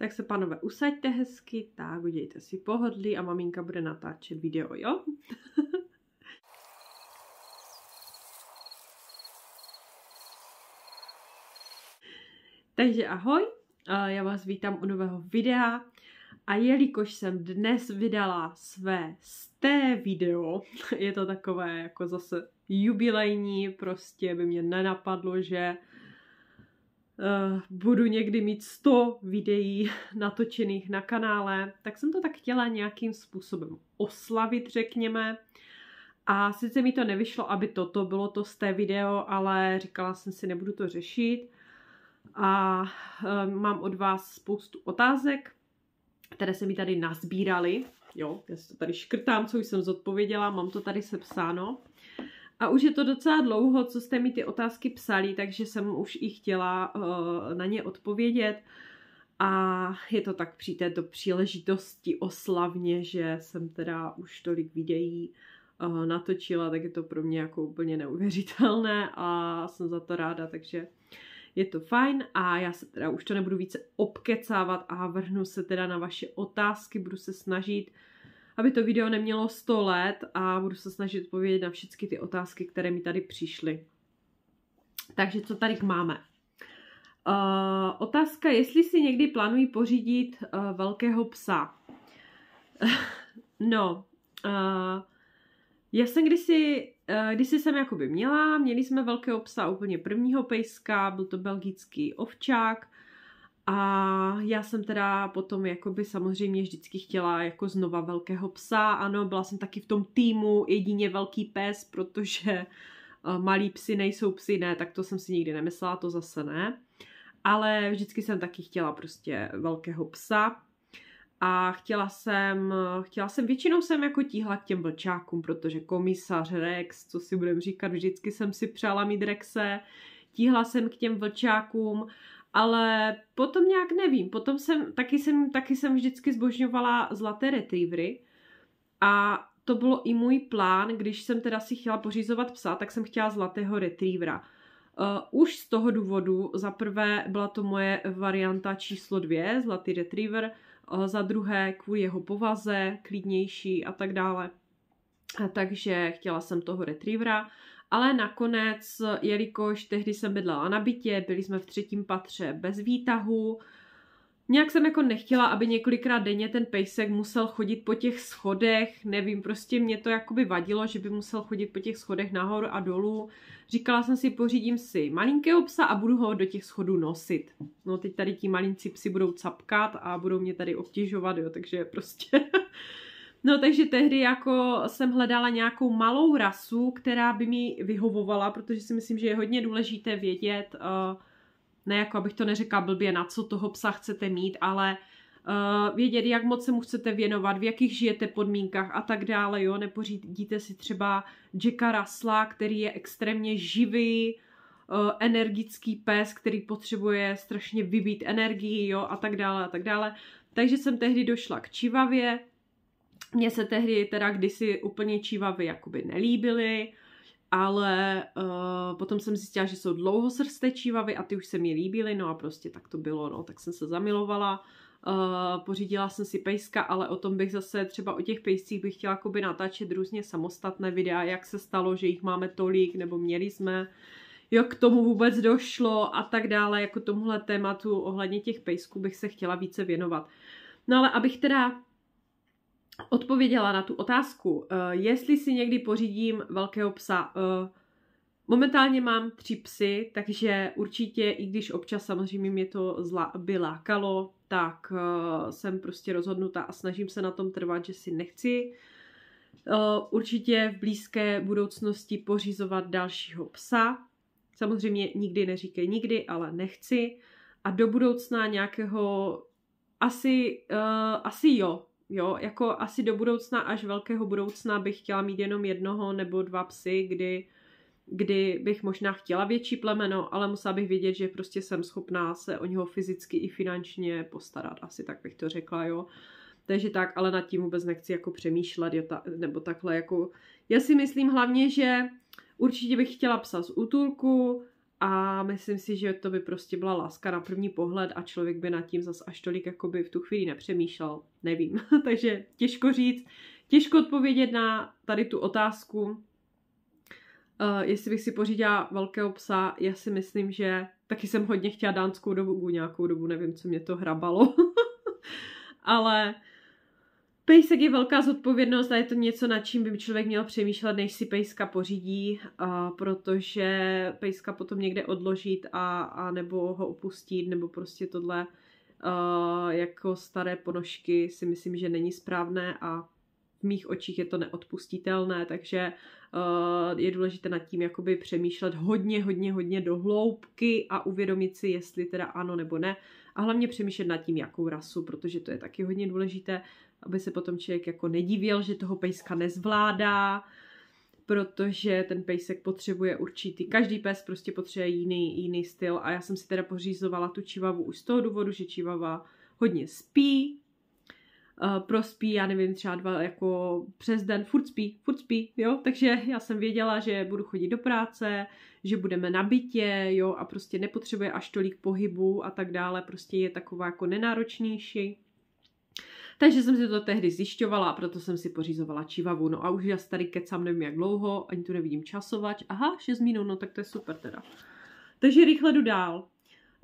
Tak se panové usaďte hezky, tak udějte si pohodlí a maminka bude natáčet video, jo? Takže ahoj, já vás vítám u nového videa a jelikož jsem dnes vydala své sté video, je to takové jako zase jubilejní, prostě by mě nenapadlo, že Eh, budu někdy mít 100 videí natočených na kanále, tak jsem to tak chtěla nějakým způsobem oslavit, řekněme. A sice mi to nevyšlo, aby toto bylo to z té video, ale říkala jsem si, nebudu to řešit. A eh, mám od vás spoustu otázek, které se mi tady nazbíraly. Jo, já si to tady škrtám, co už jsem zodpověděla, mám to tady sepsáno. A už je to docela dlouho, co jste mi ty otázky psali, takže jsem už i chtěla uh, na ně odpovědět. A je to tak při této příležitosti oslavně, že jsem teda už tolik videí uh, natočila, tak je to pro mě jako úplně neuvěřitelné a jsem za to ráda, takže je to fajn a já se teda už to nebudu více obkecávat a vrhnu se teda na vaše otázky, budu se snažit uh, aby to video nemělo 100 let a budu se snažit odpovědět na všechny ty otázky, které mi tady přišly. Takže co tady máme? Uh, otázka, jestli si někdy plánují pořídit uh, velkého psa. no, uh, já jsem kdysi, uh, kdysi jsem jakoby měla, měli jsme velkého psa úplně prvního pejska, byl to belgický ovčák, a já jsem teda potom jakoby samozřejmě vždycky chtěla jako znova velkého psa, ano, byla jsem taky v tom týmu jedině velký pes, protože eh, malí psy nejsou psy, ne, tak to jsem si nikdy nemyslela, to zase ne. Ale vždycky jsem taky chtěla prostě velkého psa, a chtěla jsem, chtěla jsem, většinou jsem jako tíhla k těm vlčákům, protože komisař Rex, co si budem říkat, vždycky jsem si přála mít Rexe, tíhla jsem k těm vlčákům ale potom nějak nevím. Potom jsem, taky jsem, taky jsem vždycky zbožňovala zlaté retrievery a to bylo i můj plán, když jsem teda si chtěla pořizovat psa, tak jsem chtěla zlatého retrievera. Uh, už z toho důvodu, za prvé byla to moje varianta číslo dvě, zlatý retriever, uh, za druhé kvůli jeho povaze, klidnější a tak dále. takže chtěla jsem toho retrievera ale nakonec, jelikož tehdy jsem bydlela na bytě, byli jsme v třetím patře bez výtahu, nějak jsem jako nechtěla, aby několikrát denně ten pejsek musel chodit po těch schodech, nevím, prostě mě to jakoby vadilo, že by musel chodit po těch schodech nahoru a dolů. Říkala jsem si, pořídím si malinkého psa a budu ho do těch schodů nosit. No teď tady ti malinci psi budou capkat a budou mě tady obtěžovat, jo, takže prostě No takže tehdy jako jsem hledala nějakou malou rasu, která by mi vyhovovala, protože si myslím, že je hodně důležité vědět, eh, ne jako abych to neřekla blbě, na co toho psa chcete mít, ale eh, vědět, jak moc se mu chcete věnovat, v jakých žijete podmínkách a tak dále, jo, nepořídíte si třeba Jacka Rasla, který je extrémně živý, eh, energický pes, který potřebuje strašně vybít energii, jo, a tak dále, a tak dále. Takže jsem tehdy došla k čivavě, mně se tehdy teda kdysi úplně čívavy jakoby nelíbily, ale uh, potom jsem zjistila, že jsou srsté čívavy a ty už se mi líbily, no a prostě tak to bylo, no, tak jsem se zamilovala. Uh, pořídila jsem si pejska, ale o tom bych zase třeba o těch pejscích bych chtěla jakoby natáčet různě samostatné videa, jak se stalo, že jich máme tolik, nebo měli jsme, jak k tomu vůbec došlo a tak dále, jako tomuhle tématu ohledně těch pejsků bych se chtěla více věnovat. No ale abych teda odpověděla na tu otázku, eh, jestli si někdy pořídím velkého psa. Eh, momentálně mám tři psy, takže určitě, i když občas samozřejmě mě to zla, by lákalo, tak eh, jsem prostě rozhodnuta a snažím se na tom trvat, že si nechci určitě v blízké budoucnosti pořizovat dalšího psa. Samozřejmě nikdy neříkej nikdy, ale nechci. A do budoucna nějakého asi, uh, asi jo, Jo, jako asi do budoucna, až velkého budoucna bych chtěla mít jenom jednoho nebo dva psy, kdy, kdy bych možná chtěla větší plemeno, ale musela bych vědět, že prostě jsem schopná se o něho fyzicky i finančně postarat. Asi tak bych to řekla, jo. Takže tak, ale nad tím vůbec nechci jako přemýšlet, jo, ta, nebo takhle jako... Já si myslím hlavně, že určitě bych chtěla psa z útulku, a myslím si, že to by prostě byla láska na první pohled a člověk by nad tím zas až tolik jakoby v tu chvíli nepřemýšlel. Nevím. Takže těžko říct, těžko odpovědět na tady tu otázku. Uh, jestli bych si pořídila velkého psa, já si myslím, že taky jsem hodně chtěla dánskou dobu, nějakou dobu, nevím, co mě to hrabalo. Ale Pejsek je velká zodpovědnost a je to něco, nad čím by člověk měl přemýšlet, než si pejska pořídí, a protože pejska potom někde odložit a, a nebo ho opustit, nebo prostě tohle a, jako staré ponožky si myslím, že není správné a v mých očích je to neodpustitelné, takže uh, je důležité nad tím jakoby přemýšlet hodně, hodně, hodně do hloubky a uvědomit si, jestli teda ano nebo ne. A hlavně přemýšlet nad tím, jakou rasu, protože to je taky hodně důležité aby se potom člověk jako nedivil, že toho pejska nezvládá, protože ten pejsek potřebuje určitý, každý pes prostě potřebuje jiný, jiný styl a já jsem si teda pořizovala tu čivavu už z toho důvodu, že čivava hodně spí, eh, prospí, já nevím, třeba dva, jako přes den, furt spí, furt spí, jo, takže já jsem věděla, že budu chodit do práce, že budeme na bytě, jo, a prostě nepotřebuje až tolik pohybu a tak dále, prostě je taková jako nenáročnější. Takže jsem si to tehdy zjišťovala a proto jsem si pořizovala čivavu. No a už já tady kecám nevím jak dlouho, ani tu nevidím časovač. Aha, 6 minut, no tak to je super teda. Takže rychle jdu dál.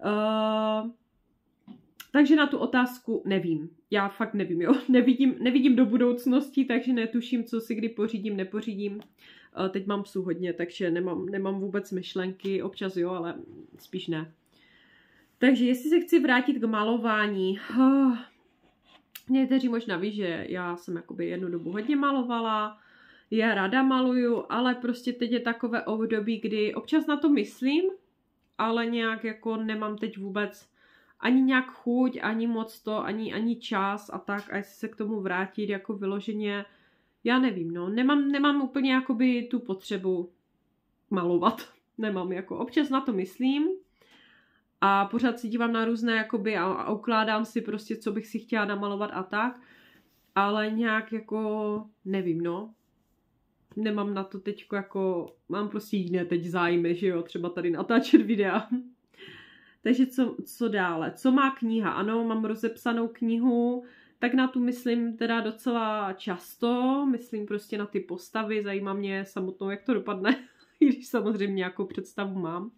Uh, takže na tu otázku nevím. Já fakt nevím, jo. Nevidím, nevidím do budoucnosti, takže netuším, co si kdy pořídím, nepořídím. Uh, teď mám psu hodně, takže nemám, nemám vůbec myšlenky, občas jo, ale spíš ne. Takže jestli se chci vrátit k malování, Uh, Někteří vlastně možná ví, že já jsem jakoby jednu dobu hodně malovala, já ráda maluju, ale prostě teď je takové období, kdy občas na to myslím, ale nějak jako nemám teď vůbec ani nějak chuť, ani moc to, ani, ani čas a tak, a jestli se k tomu vrátit jako vyloženě, já nevím, no, nemám, nemám úplně jakoby tu potřebu malovat, nemám jako, občas na to myslím, a pořád si dívám na různé jakoby a, a ukládám si prostě, co bych si chtěla namalovat a tak, ale nějak jako nevím, no. Nemám na to teď jako, mám prostě jiné teď zájmy, že jo, třeba tady natáčet videa. Takže co, co dále? Co má kniha? Ano, mám rozepsanou knihu, tak na tu myslím teda docela často, myslím prostě na ty postavy, zajímá mě samotnou, jak to dopadne, i když samozřejmě jako představu mám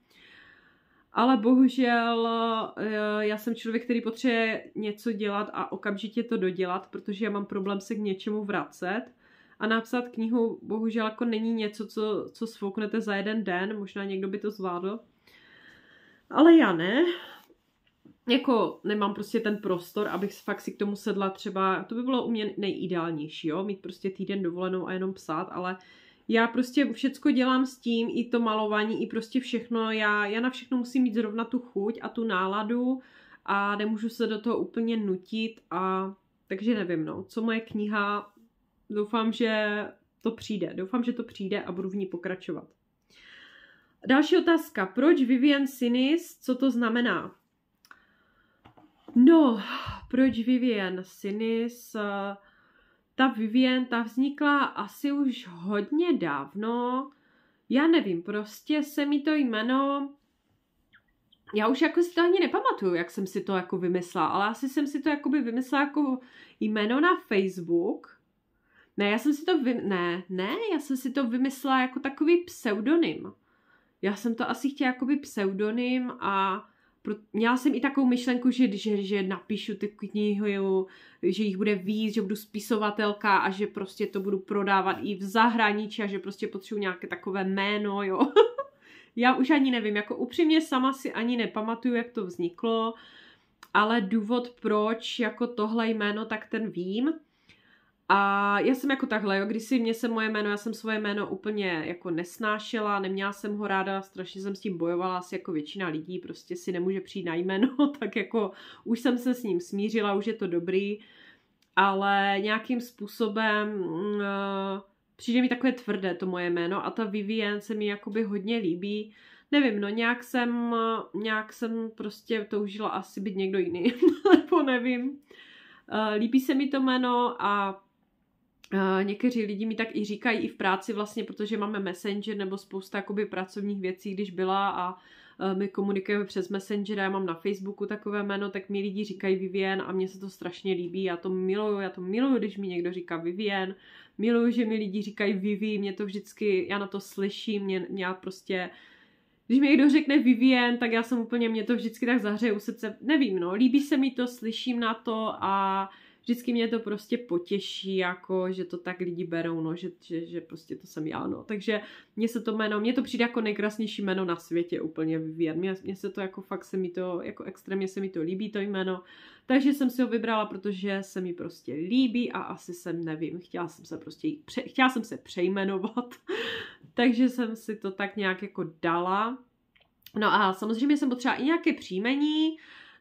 ale bohužel eh, já jsem člověk, který potřebuje něco dělat a okamžitě to dodělat, protože já mám problém se k něčemu vracet. A napsat knihu bohužel jako není něco, co, co svouknete za jeden den, možná někdo by to zvládl. Ale já ne. Jako nemám prostě ten prostor, abych fakt si k tomu sedla třeba, to by bylo u mě nejideálnější, jo, mít prostě týden dovolenou a jenom psát, ale uh, já prostě všecko dělám s tím, i to malování, i prostě všechno, já, já na všechno musím mít zrovna tu chuť a tu náladu a nemůžu se do toho úplně nutit a takže nevím, no, co moje kniha, doufám, že to přijde, doufám, že to přijde a budu v ní pokračovat. Další otázka, proč Vivian Sinis, co to znamená? No, proč Vivian Sinis? Uh, ta Vivien, ta vznikla asi už hodně dávno. Já nevím, prostě se mi to jméno... Já už jako si to ani nepamatuju, jak jsem si to jako vymyslela, ale asi jsem si to jako by vymyslela jako jméno na Facebook. Ne, já jsem si to vy... ne, ne, já jsem si to vymyslela jako takový pseudonym. Já jsem to asi chtěla by pseudonym a měla jsem i takovou myšlenku, že, že, že napíšu ty knihy, že jich bude víc, že budu spisovatelka a že prostě to budu prodávat i v zahraničí a že prostě potřebuji nějaké takové jméno, jo. Já už ani nevím, jako upřímně sama si ani nepamatuju, jak to vzniklo, ale důvod proč jako tohle jméno, tak ten vím. A já jsem jako takhle, jo, když si mě se moje jméno, já jsem svoje jméno úplně jako nesnášela, neměla jsem ho ráda, strašně jsem s tím bojovala, asi jako většina lidí prostě si nemůže přijít na jméno, tak jako už jsem se s ním smířila, už je to dobrý, ale nějakým způsobem uh, přijde mi takové tvrdé to moje jméno a ta Vivian se mi jakoby hodně líbí, nevím, no nějak jsem, eh, nějak jsem prostě toužila asi být někdo jiný, nebo nevím. Uh, líbí se mi to jméno a Eh, někteří lidi mi tak i říkají i v práci vlastně, protože máme Messenger nebo spousta jakoby pracovních věcí, když byla a eh, my komunikujeme přes Messenger, já mám na Facebooku takové jméno, tak mi lidi říkají Vivien a mně se to strašně líbí, já to miluju, já to miluju, když mi někdo říká Vivien, miluju, že mi lidi říkají Vivi, mě to vždycky, já na to slyším, mě, mě prostě když mi někdo řekne Vivien, tak já jsem úplně, mě to vždycky tak zahřeje u srdce, nevím, no, líbí se mi to, slyším na to a uh, vždycky mě to prostě potěší, jako, že to tak lidi berou, no, že, že, že prostě to jsem já, no. Takže mně se to jméno, mně to přijde jako nejkrásnější jméno na světě úplně Vivian. Mně, mně se to jako fakt se mi to, jako extrémně se mi to líbí, to jméno. Takže jsem si ho vybrala, protože se mi prostě líbí a asi jsem, nevím, chtěla jsem se prostě, pře, chtěla jsem se přejmenovat. Takže jsem si to tak nějak jako dala. No a samozřejmě jsem potřeba i nějaké příjmení,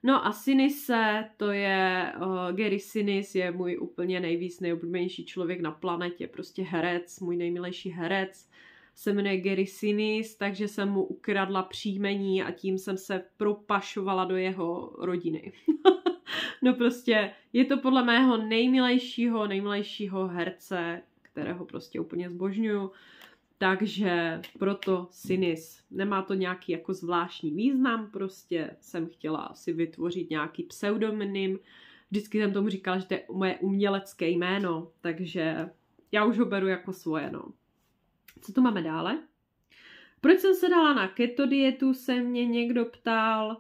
No a Sinise, to je, uh, Gary Sinis je můj úplně nejvíc nejoblíbenější člověk na planetě, prostě herec, můj nejmilejší herec, se jmenuje Gary Sinis, takže jsem mu ukradla příjmení a tím jsem se propašovala do jeho rodiny. no prostě je to podle mého nejmilejšího, nejmilejšího herce, kterého prostě úplně zbožňuju. Takže proto Sinis. Nemá to nějaký jako zvláštní význam, prostě jsem chtěla si vytvořit nějaký pseudonym. Vždycky jsem tomu říkala, že to je moje umělecké jméno, takže já už ho beru jako svoje, no. Co tu máme dále? Proč jsem se dala na keto dietu, se mě někdo ptal.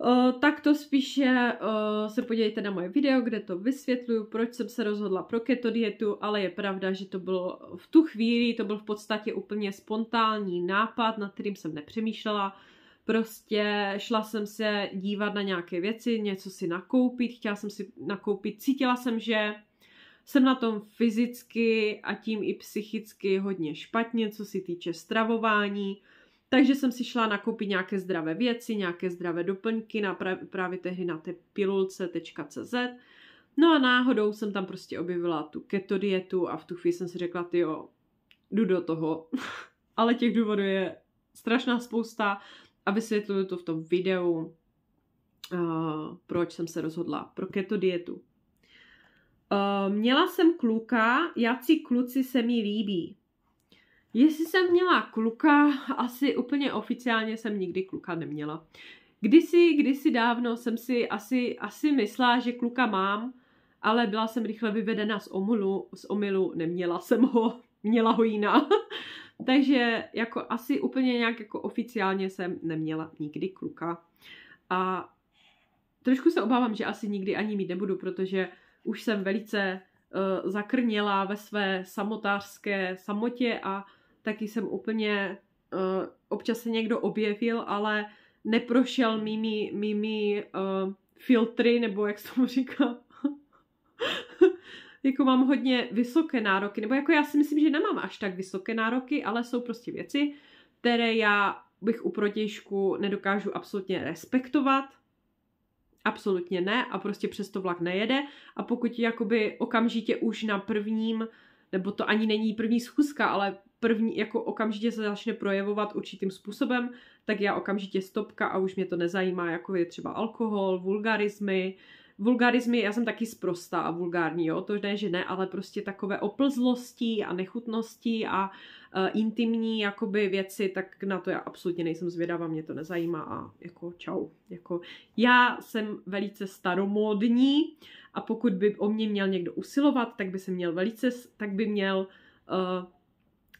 O, tak to spíše o, se podívejte na moje video, kde to vysvětluju, proč jsem se rozhodla pro keto dietu, ale je pravda, že to bylo v tu chvíli, to byl v podstatě úplně spontánní nápad, nad kterým jsem nepřemýšlela. Prostě šla jsem se dívat na nějaké věci, něco si nakoupit, chtěla jsem si nakoupit, cítila jsem, že jsem na tom fyzicky a tím i psychicky hodně špatně, co se týče stravování, takže jsem si šla nakoupit nějaké zdravé věci, nějaké zdravé doplňky na pra- právě tehdy na té pilulce.cz. No a náhodou jsem tam prostě objevila tu keto dietu a v tu chvíli jsem si řekla, ty jo, jdu do toho. Ale těch důvodů je strašná spousta a vysvětluju to v tom videu, uh, proč jsem se rozhodla pro keto dietu. Uh, měla jsem kluka, jací kluci se mi líbí. Jestli jsem měla kluka, asi úplně oficiálně jsem nikdy kluka neměla. Kdysi, kdysi dávno jsem si asi, asi myslela, že kluka mám, ale byla jsem rychle vyvedena z omulu, z omilu neměla jsem ho, měla ho jiná. Takže jako asi úplně nějak jako oficiálně jsem neměla nikdy kluka. A trošku se obávám, že asi nikdy ani mít nebudu, protože už jsem velice uh, zakrněla ve své samotářské samotě a taky jsem úplně, uh, občas se někdo objevil, ale neprošel mými, mými uh, filtry, nebo jak se tomu říká, jako mám hodně vysoké nároky, nebo jako já si myslím, že nemám až tak vysoké nároky, ale jsou prostě věci, které já bych u protějšku nedokážu absolutně respektovat, absolutně ne a prostě přesto vlak nejede a pokud jakoby okamžitě už na prvním, nebo to ani není první schůzka, ale první, jako okamžitě se začne projevovat určitým způsobem, tak já okamžitě stopka a už mě to nezajímá, jako je třeba alkohol, vulgarizmy, vulgarizmy, já jsem taky sprostá a vulgární, jo, to ne, že ne, ale prostě takové oplzlosti a nechutnosti a e, intimní jakoby věci, tak na to já absolutně nejsem zvědavá, mě to nezajímá a jako čau, jako já jsem velice staromódní a pokud by o mě měl někdo usilovat, tak by se měl velice, tak by měl e,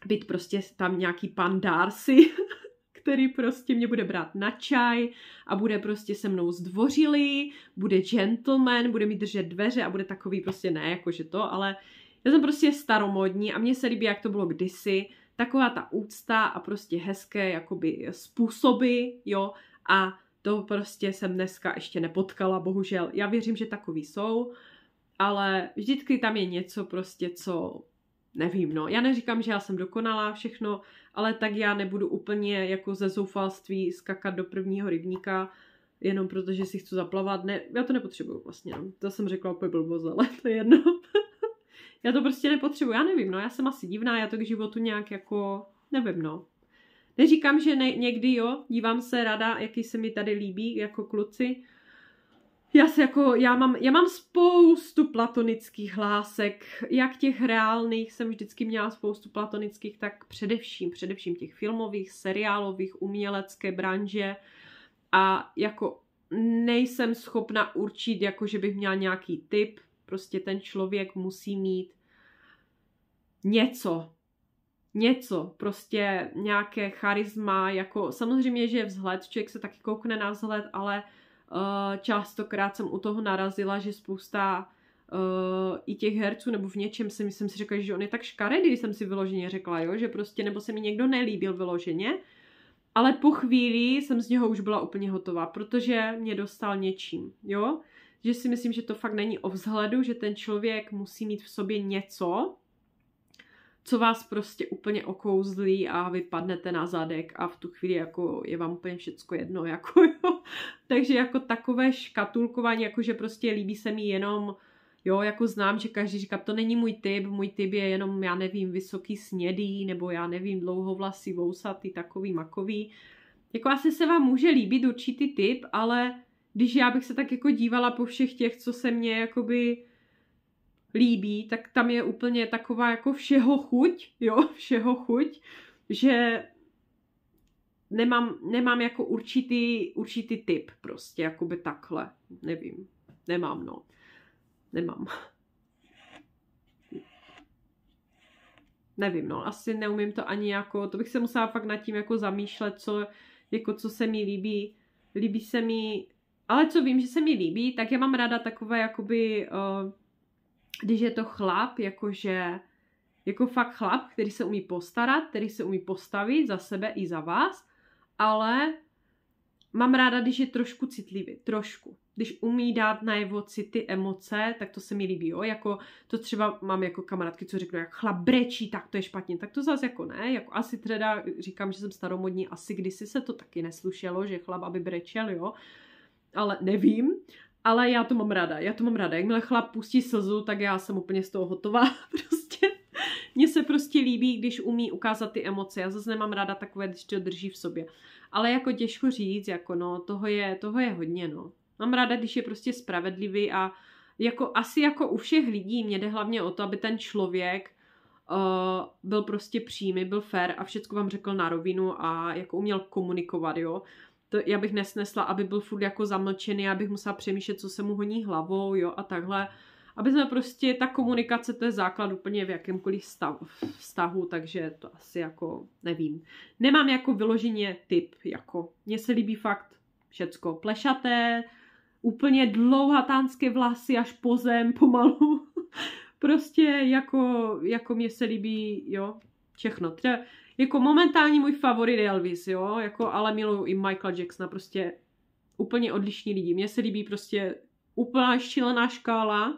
být prostě tam nějaký pan Darcy, který prostě mě bude brát na čaj a bude prostě se mnou zdvořilý, bude gentleman, bude mi držet dveře a bude takový prostě ne, jakože to, ale já jsem prostě staromodní a mně se líbí, jak to bylo kdysi, taková ta úcta a prostě hezké jakoby způsoby, jo, a to prostě jsem dneska ještě nepotkala, bohužel. Já věřím, že takový jsou, ale vždycky tam je něco prostě, co nevím, no. Já neříkám, že já jsem dokonalá všechno, ale tak já nebudu úplně jako ze zoufalství skakat do prvního rybníka, jenom protože si chci zaplavat. Ne, já to nepotřebuju vlastně, no. To jsem řekla úplně blbost, ale to je jedno. já to prostě nepotřebuju, já nevím, no. Já jsem asi divná, já to k životu nějak jako, nevím, no. Neříkám, že ne, někdy jo, dívám se rada, jaký se mi tady líbí, jako kluci, já, se jako, já, mám, já mám spoustu platonických lásek, jak těch reálných jsem vždycky měla spoustu platonických, tak především, především těch filmových, seriálových, umělecké branže a jako nejsem schopna určit, jako že bych měla nějaký typ, prostě ten člověk musí mít něco, něco, prostě nějaké charisma, jako samozřejmě, že vzhled, člověk se taky koukne na vzhled, ale Eh, častokrát jsem u toho narazila, že spousta eh, i těch herců, nebo v něčem jsem, jsem si řekla, že on je tak škaredý, jsem si vyloženě řekla, jo, že prostě, nebo se mi někdo nelíbil vyloženě, ale po chvíli jsem z něho už byla úplně hotová, protože mě dostal něčím, jo, že si myslím, že to fakt není o vzhledu, že ten člověk musí mít v sobě něco, co vás prostě úplně okouzlí a vypadnete na zadek a v tu chvíli jako je vám úplně všecko jedno, jako jo. Takže jako takové škatulkování, jako že prostě líbí se mi jenom, jo, jako znám, že každý říká, to není můj typ, můj typ je jenom, já nevím, vysoký snědý, nebo já nevím, dlouhovlasy, vousatý, takový, makový. Jako asi se vám může líbit určitý typ, ale když já bych se tak jako dívala po všech těch, co se mě jakoby líbí, tak tam je úplně taková jako všeho chuť, jo, všeho chuť, že nemám, nemám jako určitý, určitý typ prostě, jakoby takhle, nevím, nemám, no, nemám. Nevím, no, asi neumím to ani jako, to bych se musela fakt nad tím jako zamýšlet, co, jako co se mi líbí, líbí se mi, ale co vím, že se mi líbí, tak já mám ráda takové jakoby uh, když je to chlap, jakože jako fakt chlap, který se umí postarat, který se umí postavit za sebe i za vás, ale mám ráda, když je trošku citlivý, trošku. Když umí dát najevo city, emoce, tak to se mi líbí, jo? jako to třeba mám jako kamarádky, co řeknou, jak chlap brečí, tak to je špatně, tak to zase jako ne, jako asi teda říkám, že jsem staromodní, asi kdysi se to taky neslušelo, že chlap aby brečel, jo, ale nevím, ale já to mám ráda, já to mám ráda. Jakmile chlap pustí slzu, tak já jsem úplně z toho hotová prostě. Mně se prostě líbí, když umí ukázat ty emoce. Já zase nemám ráda takové, když to drží v sobě. Ale jako těžko říct, jako no, toho je, toho je hodně, no. Mám ráda, když je prostě spravedlivý a jako asi jako u všech lidí mě jde hlavně o to, aby ten člověk uh, byl prostě přímý, byl fair a všecko vám řekl na rovinu a jako uměl komunikovat, jo to já bych nesnesla, aby byl furt jako zamlčený, já bych musela přemýšlet, co se mu honí hlavou, jo, a takhle. Aby jsme prostě, ta komunikace, to je základ úplně v jakémkoliv stav, vztahu, takže to asi jako nevím. Nemám jako vyloženě typ, jako mně se líbí fakt všecko plešaté, úplně dlouhatánské vlasy až po zem pomalu. prostě jako, jako mně se líbí, jo, všechno. Třeba jako momentální můj favorit je Elvis, jo, jako, ale miluju i Michael Jacksona, prostě úplně odlišní lidi. Mně se líbí prostě úplná šílená škála,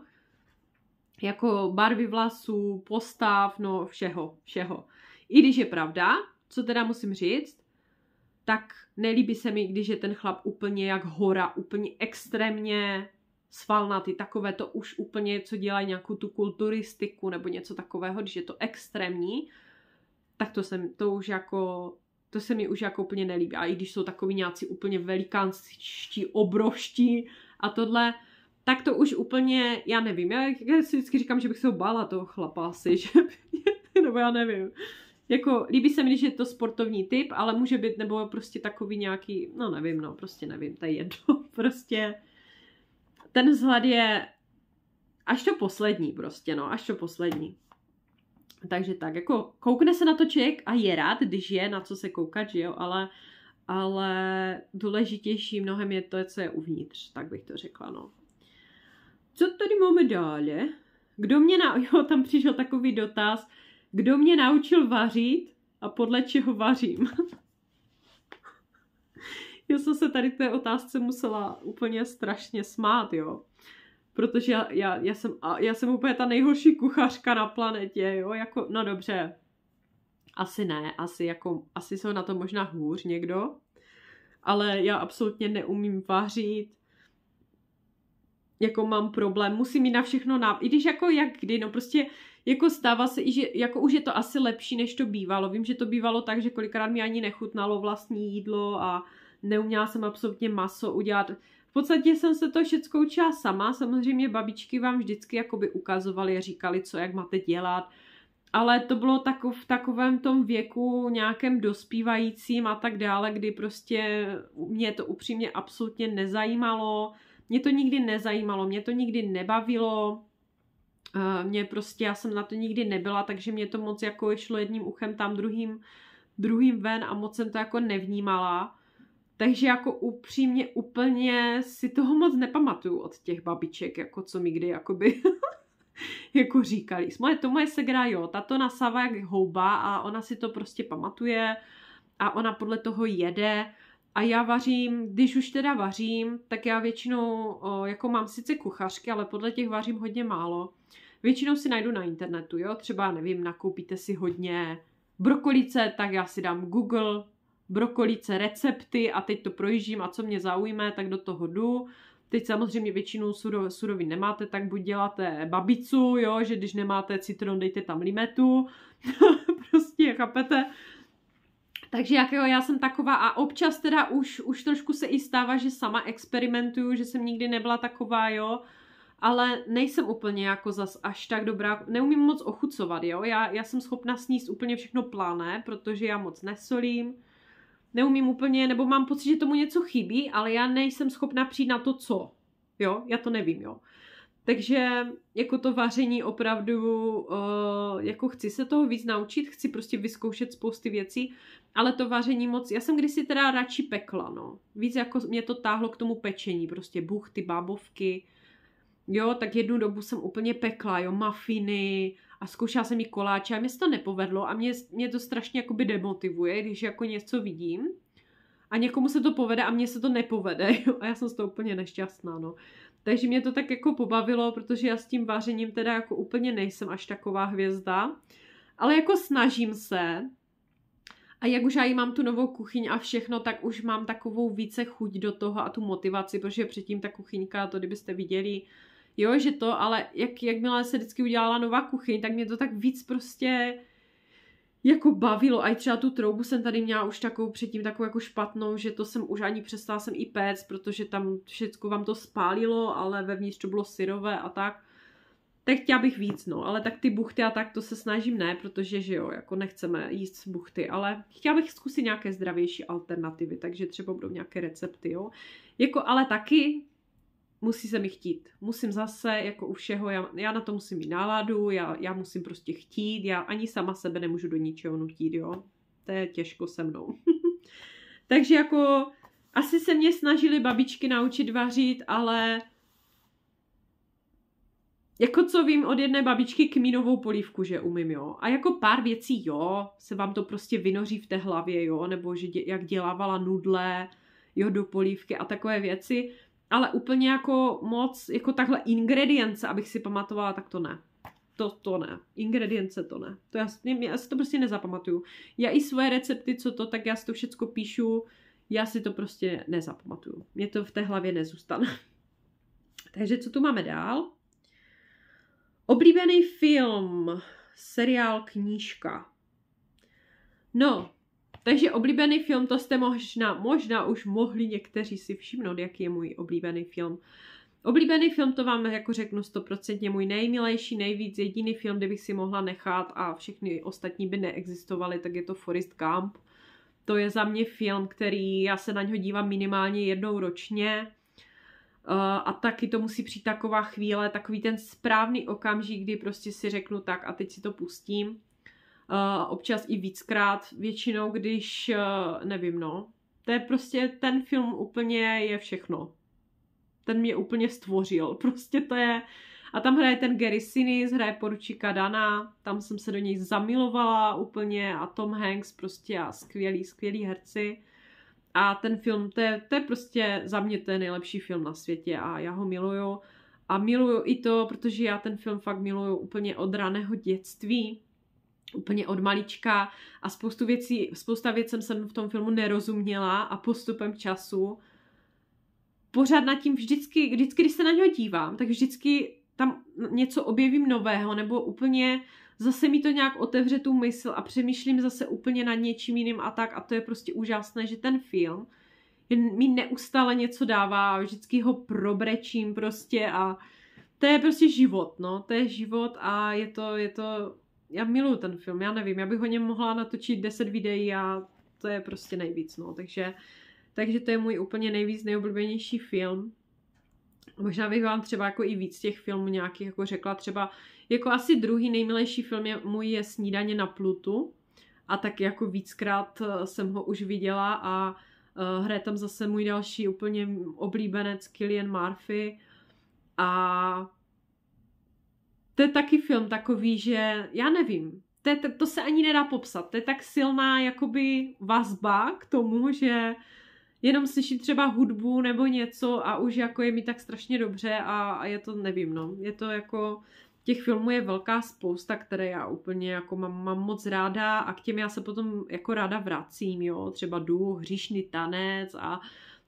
jako barvy vlasů, postav, no všeho, všeho. I když je pravda, co teda musím říct, tak nelíbí se mi, když je ten chlap úplně jak hora, úplně extrémně svalnatý, takové to už úplně, co dělají nějakou tu kulturistiku nebo něco takového, když je to extrémní, tak to, jsem, to už jako to se mi už jako úplně nelíbí. A i když jsou takový nějací úplně velikánští, obrovští a tohle, tak to už úplně, já nevím, já, já si vždycky říkám, že bych se ho bála toho chlapa asi, že, nebo já nevím. Jako, líbí se mi, že je to sportovní typ, ale může být, nebo prostě takový nějaký, no nevím, no, prostě nevím, to je jedno, prostě. Ten vzhled je až to poslední prostě, no, až to poslední. Takže tak, jako koukne se na to člověk a je rád, když je na co se koukat, že jo, ale, ale důležitější mnohem je to, co je uvnitř, tak bych to řekla, no. Co tady máme dále? Kdo mě na... Jo, tam přišel takový dotaz. Kdo mě naučil vařit a podle čeho vařím? Já jsem se tady té otázce musela úplně strašně smát, jo protože já, já, já, jsem, já jsem úplně ta nejhorší kuchařka na planetě, jo, jako, no dobře, asi ne, asi jako, asi jsou na to možná hůř někdo, ale já absolutně neumím vařit, jako mám problém, musím jít na všechno na, i když jako jak kdy, no prostě jako stává se, že jako už je to asi lepší, než to bývalo. Vím, že to bývalo tak, že kolikrát mi ani nechutnalo vlastní jídlo a neuměla jsem absolutně maso udělat podstatě jsem se to všechno učila sama, samozřejmě babičky vám vždycky jakoby ukazovaly a říkali, co jak máte dělat, ale to bylo tako, v takovém tom věku nějakém dospívajícím a tak dále, kdy prostě mě to upřímně absolutně nezajímalo, mě to nikdy nezajímalo, mě to nikdy nebavilo, eh, mě prostě, já jsem na to nikdy nebyla, takže mě to moc jako šlo jedním uchem tam, druhým, druhým ven a moc jsem to jako nevnímala. Takže jako upřímně úplně si toho moc nepamatuju od těch babiček, jako co mi kdy jakoby jako říkali. Moje, to moje segra, jo, Tato nasává jak houba a ona si to prostě pamatuje a ona podle toho jede a já vařím, když už teda vařím, tak já většinou, o, jako mám sice kuchařky, ale podle těch vařím hodně málo. Většinou si najdu na internetu, jo, třeba nevím, nakoupíte si hodně brokolice, tak já si dám Google, brokolice, recepty a teď to projíždím a co mě zaujme, tak do toho jdu. Teď samozřejmě většinou suro, surovin nemáte, tak buď děláte babicu, jo, že když nemáte citron, dejte tam limetu. prostě, chápete? Takže jak jo, já jsem taková a občas teda už, už trošku se i stává, že sama experimentuju, že jsem nikdy nebyla taková, jo, ale nejsem úplně jako zas až tak dobrá, neumím moc ochucovat, jo, já, já jsem schopna sníst úplně všechno pláné, protože já moc nesolím, neumím úplně, nebo mám pocit, že tomu něco chybí, ale já nejsem schopna přijít na to, co. Jo, já to nevím, jo. Takže jako to vaření opravdu, uh, jako chci se toho víc naučit, chci prostě vyzkoušet spousty věcí, ale to vaření moc, já jsem kdysi teda radši pekla, no. Víc jako mě to táhlo k tomu pečení, prostě buchty, ty bábovky, Jo, tak jednu dobu jsem úplně pekla, jo, mafiny a zkoušela jsem jí koláče a mě se to nepovedlo a mě, mě to strašně jakoby demotivuje, když jako něco vidím a někomu se to povede a mně se to nepovede, jo, a já jsem z toho úplně nešťastná, no. Takže mě to tak jako pobavilo, protože já s tím vařením teda jako úplně nejsem až taková hvězda, ale jako snažím se, a jak už já jí mám tu novou kuchyň a všechno, tak už mám takovou více chuť do toho a tu motivaci, protože předtím ta kuchyňka, to kdybyste viděli, jo, že to, ale jak, jakmile se vždycky udělala nová kuchyň, tak mě to tak víc prostě jako bavilo. A i třeba tu troubu jsem tady měla už takovou předtím takovou jako špatnou, že to jsem už ani přestala jsem i péct, protože tam všechno vám to spálilo, ale vevnitř to bylo syrové a tak. Tak chtěla bych víc, no, ale tak ty buchty a tak to se snažím ne, protože že jo, jako nechceme jíst buchty, ale chtěla bych zkusit nějaké zdravější alternativy, takže třeba budou nějaké recepty, jo. Jako ale taky musí se mi chtít. Musím zase, jako u všeho, já, já na to musím mít náladu, já, já musím prostě chtít, já ani sama sebe nemůžu do ničeho nutit, jo. To je těžko se mnou. Takže jako asi se mě snažili babičky naučit vařit, ale jako co vím od jedné babičky kmínovou polívku, že umím, jo. A jako pár věcí, jo, se vám to prostě vynoří v té hlavě, jo, nebo že dě, jak dělávala nudle, jo, do polívky a takové věci ale úplně jako moc, jako takhle ingredience, abych si pamatovala, tak to ne. To, to ne. Ingredience to ne. To já, já si to prostě nezapamatuju. Já i svoje recepty, co to, tak já si to všecko píšu, já si to prostě nezapamatuju. Mě to v té hlavě nezůstane. Takže co tu máme dál? Oblíbený film, seriál, knížka. No, takže oblíbený film, to jste možná, možná už mohli někteří si všimnout, jaký je můj oblíbený film. Oblíbený film, to vám jako řeknu stoprocentně, můj nejmilejší, nejvíc jediný film, kde bych si mohla nechat a všechny ostatní by neexistovaly, tak je to Forest Gump. To je za mě film, který já se na něho dívám minimálně jednou ročně. Eh, a taky to musí přijít taková chvíle, takový ten správný okamžik, kdy prostě si řeknu tak a teď si to pustím. Eh, občas i víckrát, většinou, když, uh, nevím, no. To je prostě, ten film úplně je všechno. Ten mě úplně stvořil, prostě to je... A tam hraje ten Gary Sinis, hraje poručíka Dana, tam jsem se do něj zamilovala úplně a Tom Hanks prostě a skvělí, skvělí herci. A ten film, to je, to je prostě za mě ten nejlepší film na světě a já ho miluju. A miluju i to, protože já ten film fakt miluju úplně od raného dětství úplně od malička a spoustu věcí, spousta věcem jsem v tom filmu nerozuměla a postupem času pořád nad tím vždycky, vždycky, když se na něho dívám, tak vždycky tam něco objevím nového nebo úplně zase mi to nějak otevře tu mysl a přemýšlím zase úplně nad něčím jiným a tak a to je prostě úžasné, že ten film mi neustále něco dává a vždycky ho probrečím prostě a to je prostě život, no, to je život a je to, je to já miluju ten film, já nevím, já bych o něm mohla natočit 10 videí a to je prostě nejvíc, no, takže, takže to je můj úplně nejvíc nejoblíbenější film. Možná bych vám třeba jako i víc těch filmů nějakých jako řekla, třeba jako asi druhý nejmilejší film je můj je Snídaně na Plutu a tak jako víckrát eh, jsem ho už viděla a uh, hraje tam zase můj další úplně oblíbenec Killian Murphy a to je taky film takový, že já nevím, to, je, to se ani nedá popsat. To je tak silná jakoby vazba k tomu, že jenom slyším třeba hudbu nebo něco a už jako je mi tak strašně dobře a, a je to, nevím, no. Je to jako, těch filmů je velká spousta, které já úplně jako mám, mám moc ráda a k těm já se potom jako ráda vracím, jo. Třeba Duch, Hříšný tanec a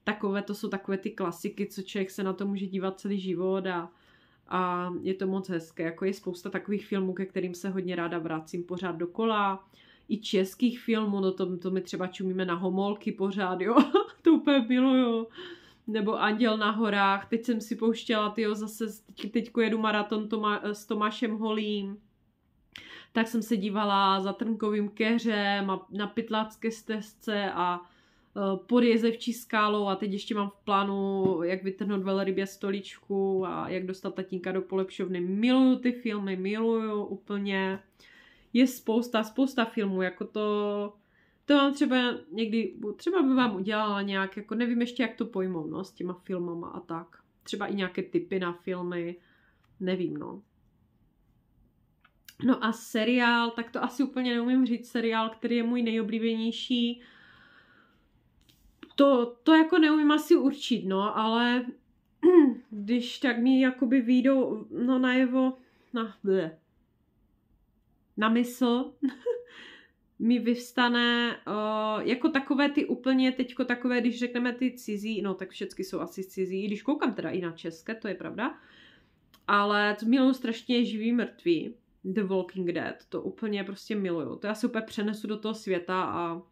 takové, to jsou takové ty klasiky, co člověk se na to může dívat celý život a a je to moc hezké. Jako je spousta takových filmů, ke kterým se hodně ráda vracím pořád dokola. I českých filmů, no to, to my třeba čumíme na homolky pořád, jo. to úplně jo. Nebo Anděl na horách. Teď jsem si pouštěla, jo, zase teď, teďko jedu maraton Toma, s Tomášem Holím tak jsem se dívala za Trnkovým keřem a na pytlácké stezce a Eh, pod jezevčí skálou a teď ještě mám v plánu, jak vytrhnout velrybě stoličku a jak dostat tatínka do polepšovny. Miluju ty filmy, miluju úplně. Je spousta, spousta filmů, jako to... To vám třeba někdy, třeba by vám udělala nějak, jako nevím ještě, jak to pojmou, no, s těma filmama a tak. Třeba i nějaké typy na filmy, nevím, no. No a seriál, tak to asi úplně neumím říct, seriál, který je můj nejoblíbenější, uh, to, to jako neumím asi určit, no, ale když tak mi jakoby výjdou, no najevo, na, bleh, na mysl, mi vyvstane uh, jako takové ty úplně teďko takové, když řekneme ty cizí, no tak všechny jsou asi cizí, když koukám teda i na české, to je pravda, ale to miluju strašně živý mrtví, The Walking Dead, to úplně prostě miluju, to já se úplně přenesu do toho světa a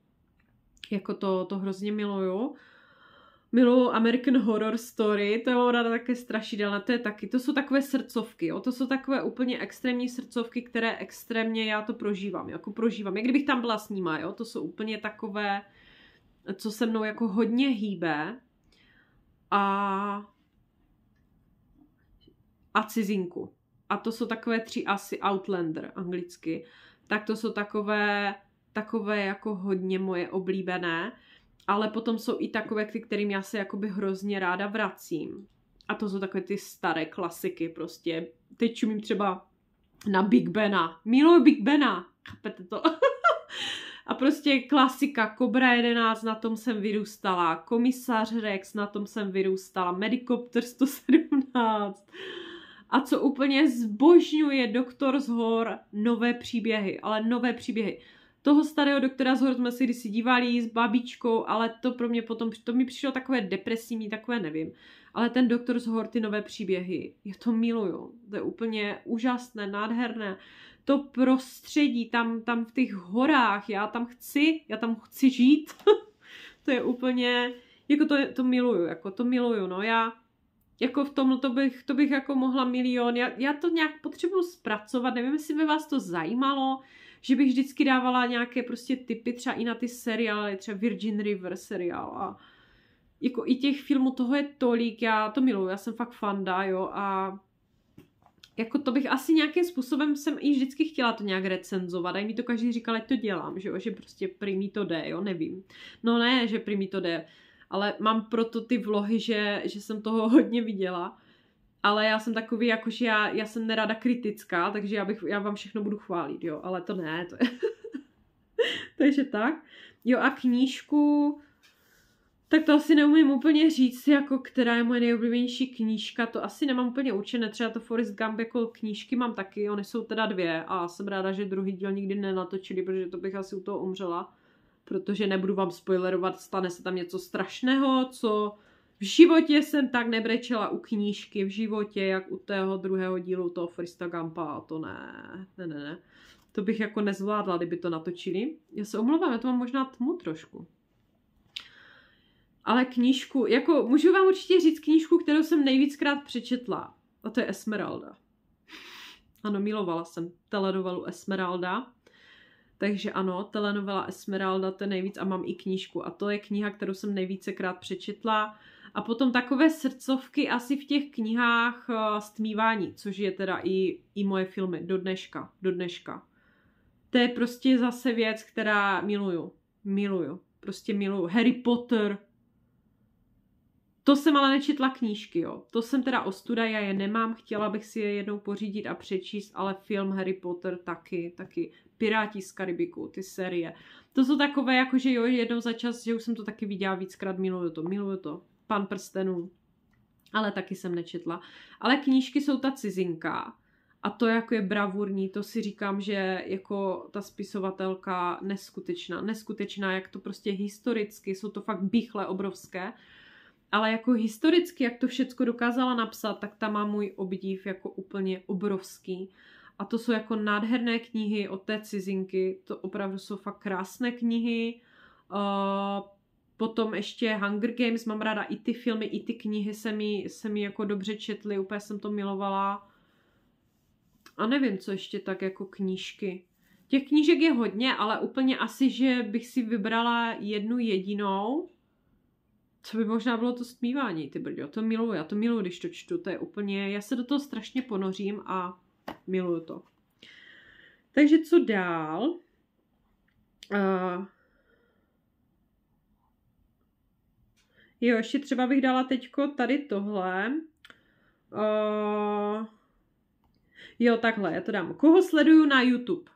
jako to, to hrozně miluju. Miluju American Horror Story, to je ráda také strašidelné, to je taky, to jsou takové srdcovky, jo? to jsou takové úplně extrémní srdcovky, které extrémně já to prožívám, jako prožívám, jak kdybych tam byla s nima, jo? to jsou úplně takové, co se mnou jako hodně hýbe a a cizinku. A to jsou takové tři asi Outlander anglicky. Tak to jsou takové takové jako hodně moje oblíbené, ale potom jsou i takové, k kterým já se jakoby hrozně ráda vracím. A to jsou takové ty staré klasiky prostě. Teď čumím třeba na Big Bena. Miluji Big Bena, chápete to? A prostě klasika Cobra 11, na tom jsem vyrůstala, Komisař Rex, na tom jsem vyrůstala, Medicopter 117. A co úplně zbožňuje Doktor z hor, nové příběhy, ale nové příběhy toho starého doktora z jsme si kdysi dívali s babičkou, ale to pro mě potom, to mi přišlo takové depresivní, takové nevím. Ale ten doktor z hor ty nové příběhy, já to miluju, to je úplně úžasné, nádherné. To prostředí tam, tam v těch horách, já tam chci, já tam chci žít. to je úplně, jako to, to miluju, jako to miluju, no já jako v tom, to bych, to bych jako mohla milion. Já, já to nějak potřebuji zpracovat, nevím, jestli by vás to zajímalo, že bych vždycky dávala nějaké prostě typy třeba i na ty seriály, třeba Virgin River seriál a jako i těch filmů toho je tolik, já to miluju, já jsem fakt fanda, jo, a jako to bych asi nějakým způsobem jsem i vždycky chtěla to nějak recenzovat a mi to každý říkal, ať to dělám, že jo, že prostě primí to jde, jo, nevím. No ne, že primí to jde, ale mám proto ty vlohy, že, že jsem toho hodně viděla ale já jsem takový, jakože já, já jsem nerada kritická, takže já, bych, já vám všechno budu chválit, jo, ale to ne, to je... takže tak. Jo a knížku, tak to asi neumím úplně říct, jako která je moje nejoblíbenější knížka, to asi nemám úplně určené, třeba to Forrest Gump jako knížky mám taky, ony jsou teda dvě a jsem ráda, že druhý díl nikdy nenatočili, protože to bych asi u toho umřela, protože nebudu vám spoilerovat, stane se tam něco strašného, co v životě jsem tak nebrečela u knížky, v životě, jak u tého druhého dílu toho Frista Gampa, to ne, ne, ne, ne. To bych jako nezvládla, kdyby to natočili. Já se omlouvám, já to mám možná tmu trošku. Ale knížku, jako můžu vám určitě říct knížku, kterou jsem nejvíckrát přečetla. A to je Esmeralda. Ano, milovala jsem telenovelu Esmeralda. Takže ano, telenovela Esmeralda, to je nejvíc a mám i knížku. A to je kniha, kterou jsem nejvícekrát přečetla. A potom takové srdcovky asi v těch knihách eh, Stmívání, což je teda i, i moje filmy do dneška, do dneška. To je prostě zase věc, která miluju. Miluju. Prostě miluju. Harry Potter. To jsem ale nečetla knížky, jo. To jsem teda ostuda, já je nemám, chtěla bych si je jednou pořídit a přečíst, ale film Harry Potter taky, taky. Piráti z Karibiku, ty série. To jsou takové, jakože jo, jednou za čas, že už jsem to taky viděla víckrát, miluju to, miluju to. Pan prstenů. Ale taky jsem nečetla. Ale knížky jsou ta cizinka. A to, jak je bravurní, to si říkám, že jako ta spisovatelka neskutečná. Neskutečná, jak to prostě historicky, jsou to fakt bychle obrovské. Ale jako historicky, jak to všecko dokázala napsat, tak ta má můj obdiv jako úplně obrovský. A to jsou jako nádherné knihy od té cizinky. To opravdu jsou fakt krásné knihy. Uh, Potom ještě Hunger Games, mám ráda i ty filmy, i ty knihy se mi, se mi jako dobře četly, úplně jsem to milovala. A nevím, co ještě tak jako knížky. Těch knížek je hodně, ale úplně asi, že bych si vybrala jednu jedinou, co by možná bylo to smívání, ty brďo, to miluju, já to miluju, když to čtu, to je úplně, já se do toho strašně ponořím a miluju to. Takže co dál? Uh, Jo, ještě třeba bych dala teďko tady tohle. Uh, jo, takhle, já to dám. Koho sleduju na YouTube?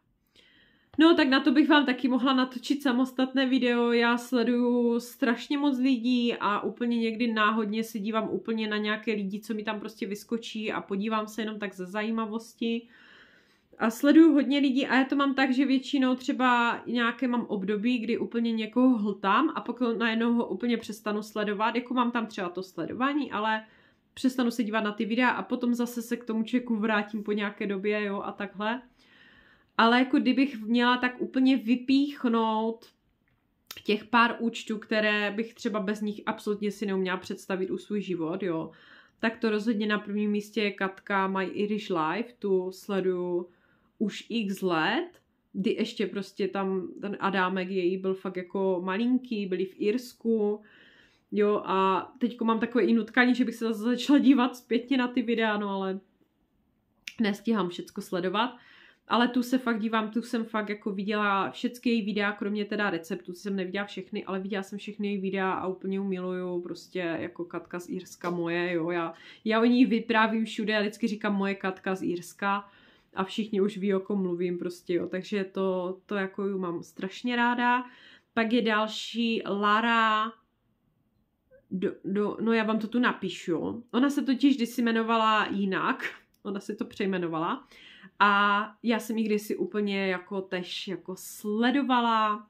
No, tak na to bych vám taky mohla natočit samostatné video. Já sleduju strašně moc lidí a úplně někdy náhodně se dívám úplně na nějaké lidi, co mi tam prostě vyskočí a podívám se jenom tak ze zajímavosti. Uh, a sleduju hodně lidí a já to mám tak, že většinou třeba nějaké mám období, kdy úplně někoho hltám a pokud najednou ho úplně přestanu sledovat, jako mám tam třeba to sledování, ale přestanu se dívat na ty videa a potom zase se k tomu člověku vrátím po nějaké době, jo, a takhle. Ale jako kdybych měla tak úplně vypíchnout těch pár účtů, které bych třeba bez nich absolutně si neuměla představit u svůj život, jo, tak to rozhodně na prvním místě je Katka My Irish Life, tu sleduju už x let, kdy ještě prostě tam ten Adámek její byl fakt jako malinký, byli v Irsku, jo, a teďko mám takové i nutkání, že bych se zase začala dívat zpětně na ty videa, no ale nestíhám všecko sledovat. Ale tu se fakt dívám, tu jsem fakt jako viděla všechny její videa, kromě teda receptu, jsem neviděla všechny, ale viděla jsem všechny její videa a úplně ji miluju, prostě jako Katka z Jirska moje, jo, já, já o ní vyprávím všude a vždycky říkám moje Katka z Jirska, a všichni už ví, o kom mluvím prostě, jo. Takže to, to jako ju mám strašně ráda. Pak je další Lara do, do, no já vám to tu napíšu. Ona se totiž kdysi jmenovala jinak, ona si to přejmenovala a já jsem ji kdysi úplně jako tež jako sledovala,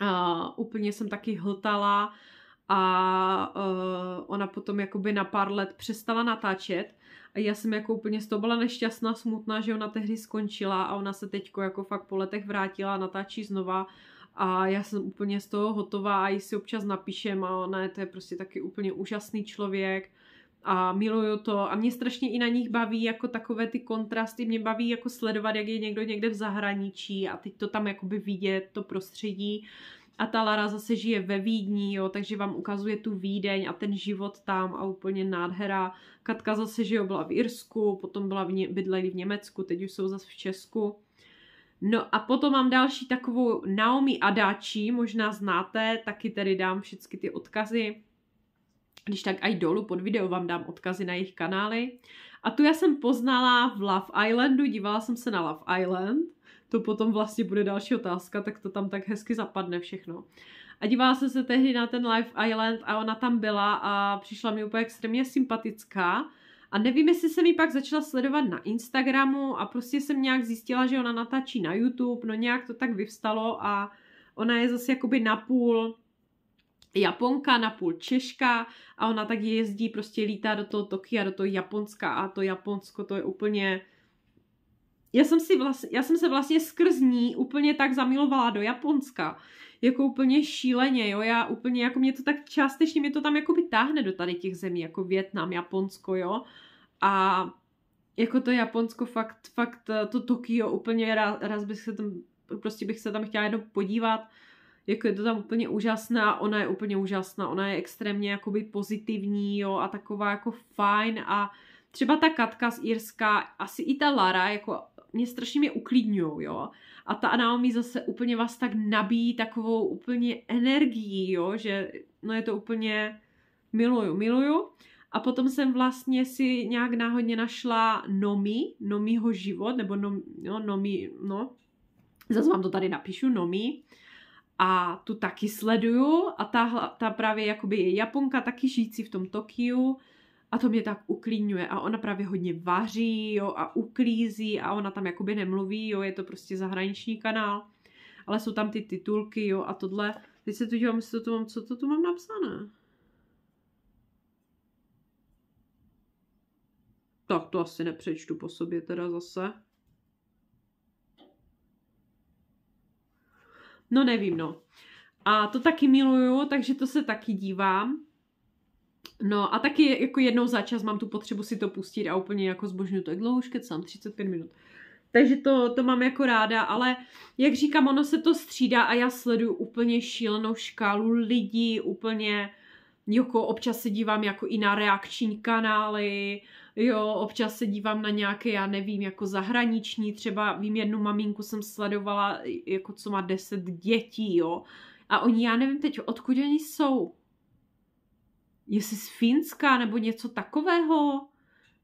a úplně jsem taky hltala a uh, ona potom jakoby na pár let přestala natáčet já jsem jako úplně z toho byla nešťastná, smutná, že ona tehdy skončila a ona se teďko jako fakt po letech vrátila, natáčí znova a já jsem úplně z toho hotová a ji si občas napíšem a ona je, to je prostě taky úplně úžasný člověk a miluju to a mě strašně i na nich baví jako takové ty kontrasty, mě baví jako sledovat, jak je někdo někde v zahraničí a teď to tam jakoby vidět, to prostředí a ta Lara zase žije ve Vídni, jo, takže vám ukazuje tu Vídeň a ten život tam a úplně nádhera. Katka zase, že jo, byla v Irsku, potom byla v ně, bydleli v Německu, teď už jsou zase v Česku. No a potom mám další takovou Naomi Adachi, možná znáte, taky tedy dám všechny ty odkazy. Když tak aj dolů pod video vám dám odkazy na jejich kanály. A tu já jsem poznala v Love Islandu, dívala jsem se na Love Island to potom vlastně bude další otázka, tak to tam tak hezky zapadne všechno. A dívala jsem se tehdy na ten Live Island a ona tam byla a přišla mi úplně extrémně sympatická. A nevím, jestli jsem ji pak začala sledovat na Instagramu a prostě jsem nějak zjistila, že ona natáčí na YouTube, no nějak to tak vyvstalo a ona je zase jakoby napůl Japonka, napůl Češka a ona tak jezdí, prostě lítá do toho Tokia, do toho Japonska a to Japonsko to je úplně já jsem, si vlast, já jsem se vlastně skrz ní úplně tak zamilovala do Japonska, jako úplně šíleně, jo, já úplně, jako mě to tak částečně, mě to tam jako by táhne do tady těch zemí, jako Větnam, Japonsko, jo, a jako to Japonsko fakt, fakt to Tokio úplně raz, raz bych se tam, prostě bych se tam chtěla jenom podívat, jako je to tam úplně úžasné a ona je úplně úžasná, ona je extrémně jakoby pozitivní, jo, a taková jako fajn a třeba ta Katka z Irska, asi i ta Lara, jako mě strašně mě uklidňují, jo. A ta Naomi zase úplně vás tak nabíjí takovou úplně energií, jo, že no je to úplně miluju, miluju. A potom jsem vlastně si nějak náhodně našla Nomi, Nomiho život, nebo nom, no, Nomi, no, zase vám to tady napíšu, Nomi. A tu taky sleduju a ta, ta právě jakoby je Japonka, taky žijící v tom Tokiu a to mě tak uklíňuje. a ona právě hodně vaří jo, a uklízí a ona tam jakoby nemluví, jo, je to prostě zahraniční kanál, ale jsou tam ty titulky jo, a tohle. Teď se tu dívám, co to mám, co to tu mám napsané. Tak to asi nepřečtu po sobě teda zase. No nevím, no. A to taky miluju, takže to se taky dívám. No a taky jako jednou za čas mám tu potřebu si to pustit a úplně jako zbožňu to. Jak dlouho už kecám? 35 minut. Takže to, to mám jako ráda, ale jak říkám, ono se to střídá a já sleduju úplně šílenou škálu lidí, úplně jako občas se dívám jako i na reakční kanály, jo, občas se dívám na nějaké, já nevím, jako zahraniční, třeba vím jednu maminku jsem sledovala, jako co má deset dětí, jo, a oni, já nevím teď, odkud oni jsou, jestli z Finska nebo něco takového,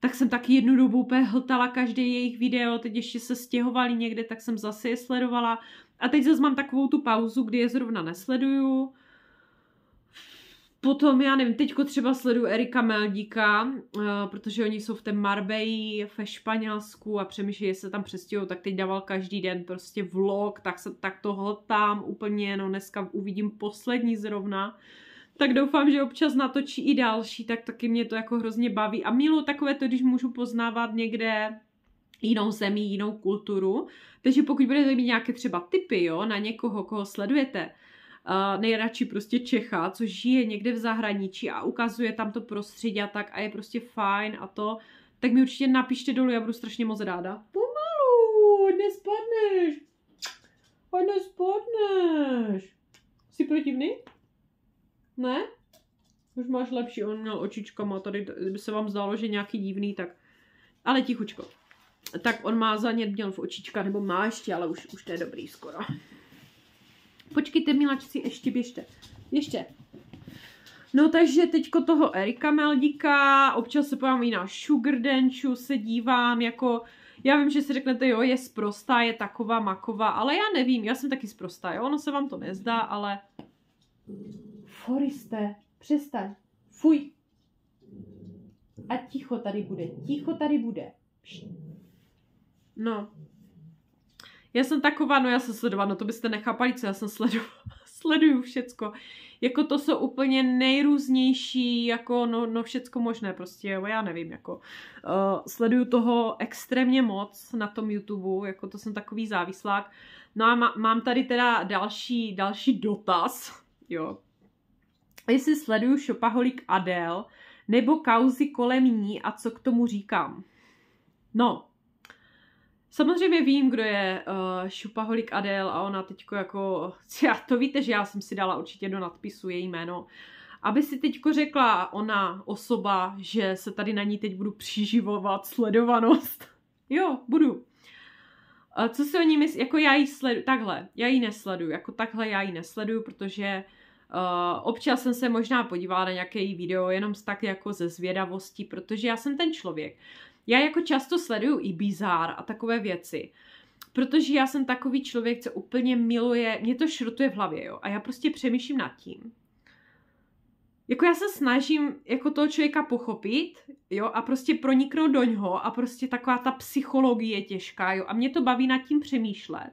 tak jsem taky jednu dobu úplně hltala každý jejich video, teď ještě se stěhovali někde, tak jsem zase je sledovala. A teď zase mám takovou tu pauzu, kdy je zrovna nesleduju. Potom, já nevím, teďko třeba sleduju Erika Meldíka, eh, protože oni jsou v té Marbeji, ve Španělsku a přemýšlí, jestli se tam přestěhují, tak teď dával každý den prostě vlog, tak, se, tak to hltám úplně, no dneska uvidím poslední zrovna. Uh, tak doufám, že občas natočí i další, tak taky mě to jako hrozně baví. A milu takové to, když můžu poznávat někde jinou zemi, jinou kulturu. Takže pokud budete mít nějaké třeba typy jo, na někoho, koho sledujete, Uh, nejradši prostě Čecha, co žije někde v zahraničí a ukazuje tam to prostředí a tak a je prostě fajn a to, tak mi určitě napište dolů, já budu strašně moc ráda. Pomalu, nespadneš. A nespadneš. Jsi protivný? Ne? Už máš lepší, on měl má tady by se vám zdálo, že nějaký divný, tak... Ale tichučko. Tak on má zanět měl v očička, nebo má ještě, ale už, už to je dobrý skoro. Počkejte, miláčci, ještě běžte. Ještě. No takže teďko toho Erika Meldika. občas se povám i na Sugar Denchu, se dívám jako... Já vím, že si řeknete, jo, je sprostá, je taková maková, ale já nevím, já jsem taky sprostá, jo, ono se vám to nezdá, ale... Foriste, přestaň, fuj. A ticho tady bude, ticho tady bude. Pšt. No. Já jsem taková, no já jsem sledovala, no to byste nechápali, co já jsem sledovala. Sleduju všecko. Jako to jsou úplně nejrůznější, jako no, no všecko možné prostě, jo, já nevím, jako. Uh, sleduju toho extrémně moc na tom YouTube, jako to jsem takový závislák. No a má, mám tady teda další, další dotaz, jo, jestli sleduju šopaholik Adel nebo kauzy kolem ní a co k tomu říkám. No, samozřejmě vím, kdo je uh, eh, šopaholik Adel a ona teďko jako, já to víte, že já jsem si dala určitě do nadpisu její jméno, aby si teďko řekla ona osoba, že se tady na ní teď budu přiživovat sledovanost. jo, budu. A co si o ní myslí? Jako já ji sleduju, takhle, já ji nesleduju, jako takhle já ji nesleduju, protože uh, Eh, občas jsem se možná podívala na nějaké video jenom tak jako ze zvědavosti, protože já jsem ten člověk. Já jako často sleduju i bizár a takové věci protože já jsem takový člověk, co úplně miluje, mě to šrotuje v hlavě, jo, a já prostě přemýšlím nad tím. Jako já se snažím jako toho člověka pochopit, jo, a prostě proniknout do něho a prostě taková ta psychologie těžká, jo, a mě to baví nad tím přemýšlet.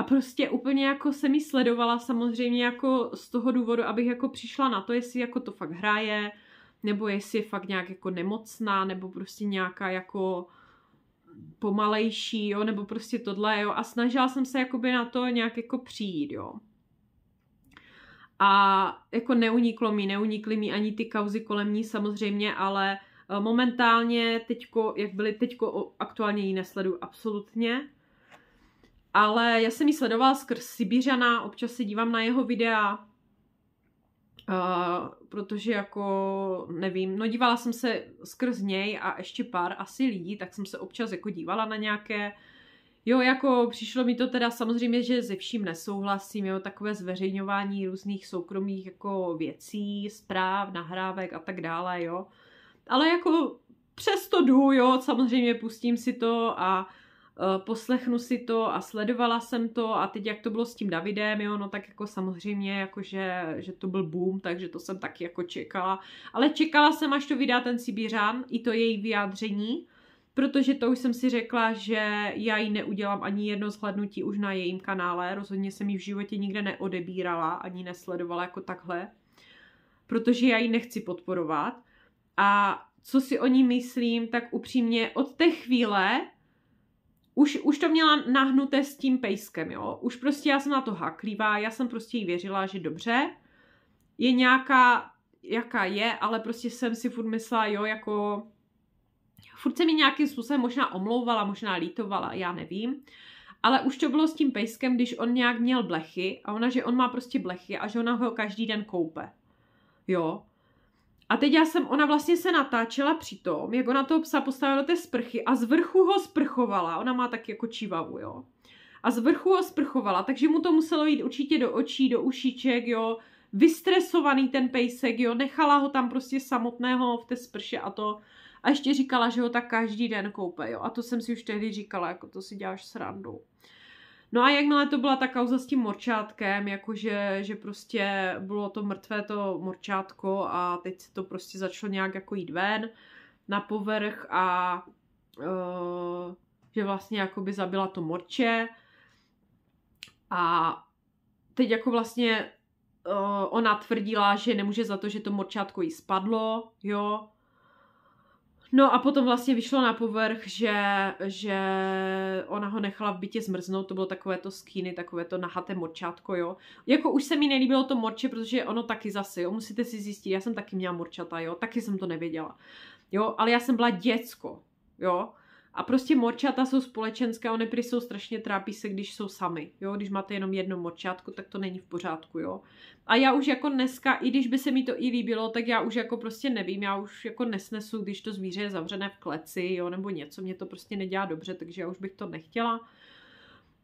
A prostě úplně jako se mi sledovala samozřejmě jako z toho důvodu, abych jako přišla na to, jestli jako to fakt hraje, nebo jestli je fakt nějak jako nemocná, nebo prostě nějaká jako pomalejší, jo, nebo prostě tohle, jo, a snažila jsem se jakoby na to nějak jako přijít, jo. A jako neuniklo mi, neunikly mi ani ty kauzy kolem ní samozřejmě, ale eh, momentálně teďko, jak byly teďko, aktuálně ji nesledu absolutně, ale já jsem ji sledovala skrz Sibířana, občas se dívám na jeho videa, uh, protože jako, nevím, no dívala jsem se skrz něj a ještě pár asi lidí, tak jsem se občas jako dívala na nějaké, jo, jako přišlo mi to teda samozřejmě, že ze vším nesouhlasím, jo, takové zveřejňování různých soukromých jako věcí, zpráv, nahrávek a tak dále, jo, ale jako přesto jdu, jo, samozřejmě pustím si to a Eh, poslechnu si to a sledovala jsem to a teď jak to bylo s tím Davidem, jo, no tak jako samozřejmě, jako že, že to byl boom, takže to jsem taky jako čekala. Ale čekala jsem, až to vydá ten Sibířan, i to její vyjádření, protože to už jsem si řekla, že já ji neudělám ani jedno zhlednutí už na jejím kanále, rozhodně jsem ji v životě nikde neodebírala, ani nesledovala jako takhle, protože já ji nechci podporovat. A co si o ní myslím, tak upřímně od té chvíle, už, už to měla nahnuté s tím pejskem, jo. Už prostě já jsem na to haklívá, já jsem prostě jí věřila, že dobře, je nějaká, jaká je, ale prostě jsem si furt myslela, jo, jako furt se mi nějakým způsobem možná omlouvala, možná lítovala, já nevím. Ale už to bylo s tím pejskem, když on nějak měl blechy a ona, že on má prostě blechy a že ona ho každý den koupe. Jo. A teď já jsem, ona vlastně se natáčela při tom, jak ona toho psa postavila do té sprchy a z vrchu ho sprchovala. Ona má tak jako čivavu, jo. A z vrchu ho sprchovala, takže mu to muselo jít určitě do očí, do ušiček, jo. Vystresovaný ten pejsek, jo. Nechala ho tam prostě samotného v té sprše a to. A ještě říkala, že ho tak každý den koupe, jo. A to jsem si už tehdy říkala, jako to si děláš srandu. No a jakmile to byla ta kauza s tím morčátkem, jakože že prostě bylo to mrtvé to morčátko a teď se to prostě začalo nějak jako jít ven na povrch a uh, že vlastně jako by zabila to morče a teď jako vlastně uh, ona tvrdila, že nemůže za to, že to morčátko jí spadlo, jo, No a potom vlastně vyšlo na povrch, že, že ona ho nechala v bytě zmrznout, to bylo takové to skýny, takové to nahaté morčátko, jo. Jako už se mi nelíbilo to morče, protože ono taky zase, jo, musíte si zjistit, já jsem taky měla morčata, jo, taky jsem to nevěděla, jo, ale já jsem byla děcko, jo, a prostě morčata jsou společenská, one prý jsou strašně trápí se, když jsou sami. Jo, když máte jenom jedno morčátko, tak to není v pořádku, jo. A já už jako dneska, i když by se mi to i líbilo, tak já už jako prostě nevím, já už jako nesnesu, když to zvíře je zavřené v kleci, jo, nebo něco, mě to prostě nedělá dobře, takže já už bych to nechtěla.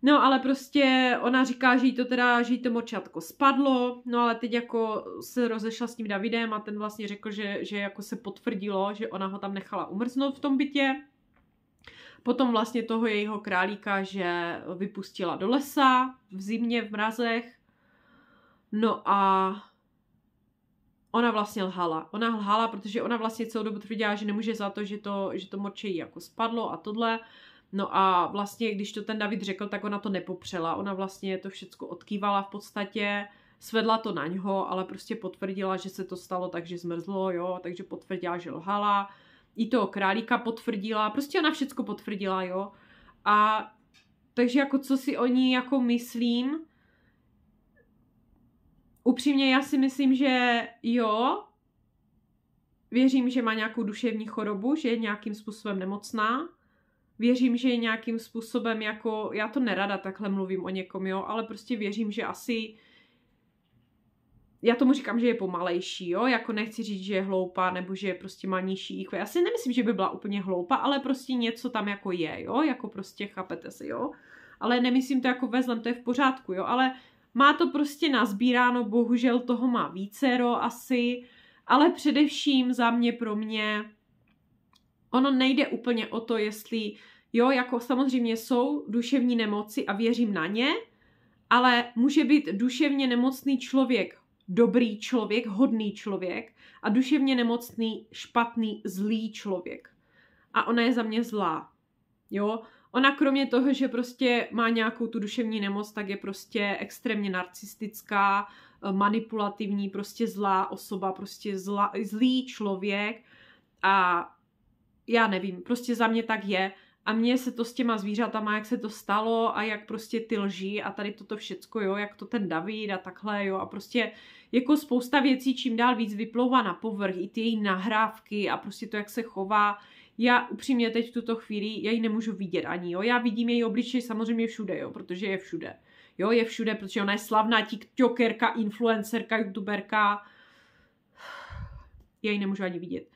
No ale prostě ona říká, že jí to teda, že jí to morčátko spadlo, no ale teď jako se rozešla s tím Davidem a ten vlastně řekl, že, že jako se potvrdilo, že ona ho tam nechala umrznout v tom bytě, Potom vlastně toho jejího králíka, že vypustila do lesa v zimě, v mrazech. No a ona vlastně lhala. Ona lhala, protože ona vlastně celou dobu tvrdila, že nemůže za to, že to, že to močejí jako spadlo a tohle. No a vlastně, když to ten David řekl, tak ona to nepopřela. Ona vlastně to všechno odkývala v podstatě, svedla to na něho, ale prostě potvrdila, že se to stalo tak, že zmrzlo, jo, takže potvrdila, že lhala i toho králíka potvrdila, prostě ona všecko potvrdila, jo. A takže jako co si oni jako myslím, upřímně já si myslím, že jo, věřím, že má nějakou duševní chorobu, že je nějakým způsobem nemocná, věřím, že je nějakým způsobem jako, já to nerada takhle mluvím o někom, jo, ale prostě věřím, že asi já tomu říkám, že je pomalejší, jo, jako nechci říct, že je hloupá, nebo že prostě má nižší IQ. Já si nemyslím, že by byla úplně hloupá, ale prostě něco tam jako je, jo, jako prostě chápete si, jo. Ale nemyslím to jako vezlem, to je v pořádku, jo, ale má to prostě nazbíráno, bohužel toho má vícero asi, ale především za mě pro mě ono nejde úplně o to, jestli, jo, jako samozřejmě jsou duševní nemoci a věřím na ně, ale může být duševně nemocný člověk dobrý člověk, hodný člověk a duševně nemocný, špatný, zlý člověk. A ona je za mě zlá. Jo? Ona kromě toho, že prostě má nějakou tu duševní nemoc, tak je prostě extrémně narcistická, eh, manipulativní, prostě zlá osoba, prostě zla, zlý člověk a já nevím, prostě za mě tak je. A mně se to s těma zvířatama, jak se to stalo a jak prostě ty lží a tady toto všecko, jo, jak to ten David a takhle, jo, a prostě jako spousta věcí čím dál víc vyplouvá na povrch, i ty její nahrávky a prostě to, jak se chová. Já upřímně teď v tuto chvíli, já ji nemůžu vidět ani, jo. Já vidím její obličej samozřejmě všude, jo, protože je všude. Jo, je všude, protože ona je slavná tiktokerka, influencerka, youtuberka. Já ji nemůžu ani vidět.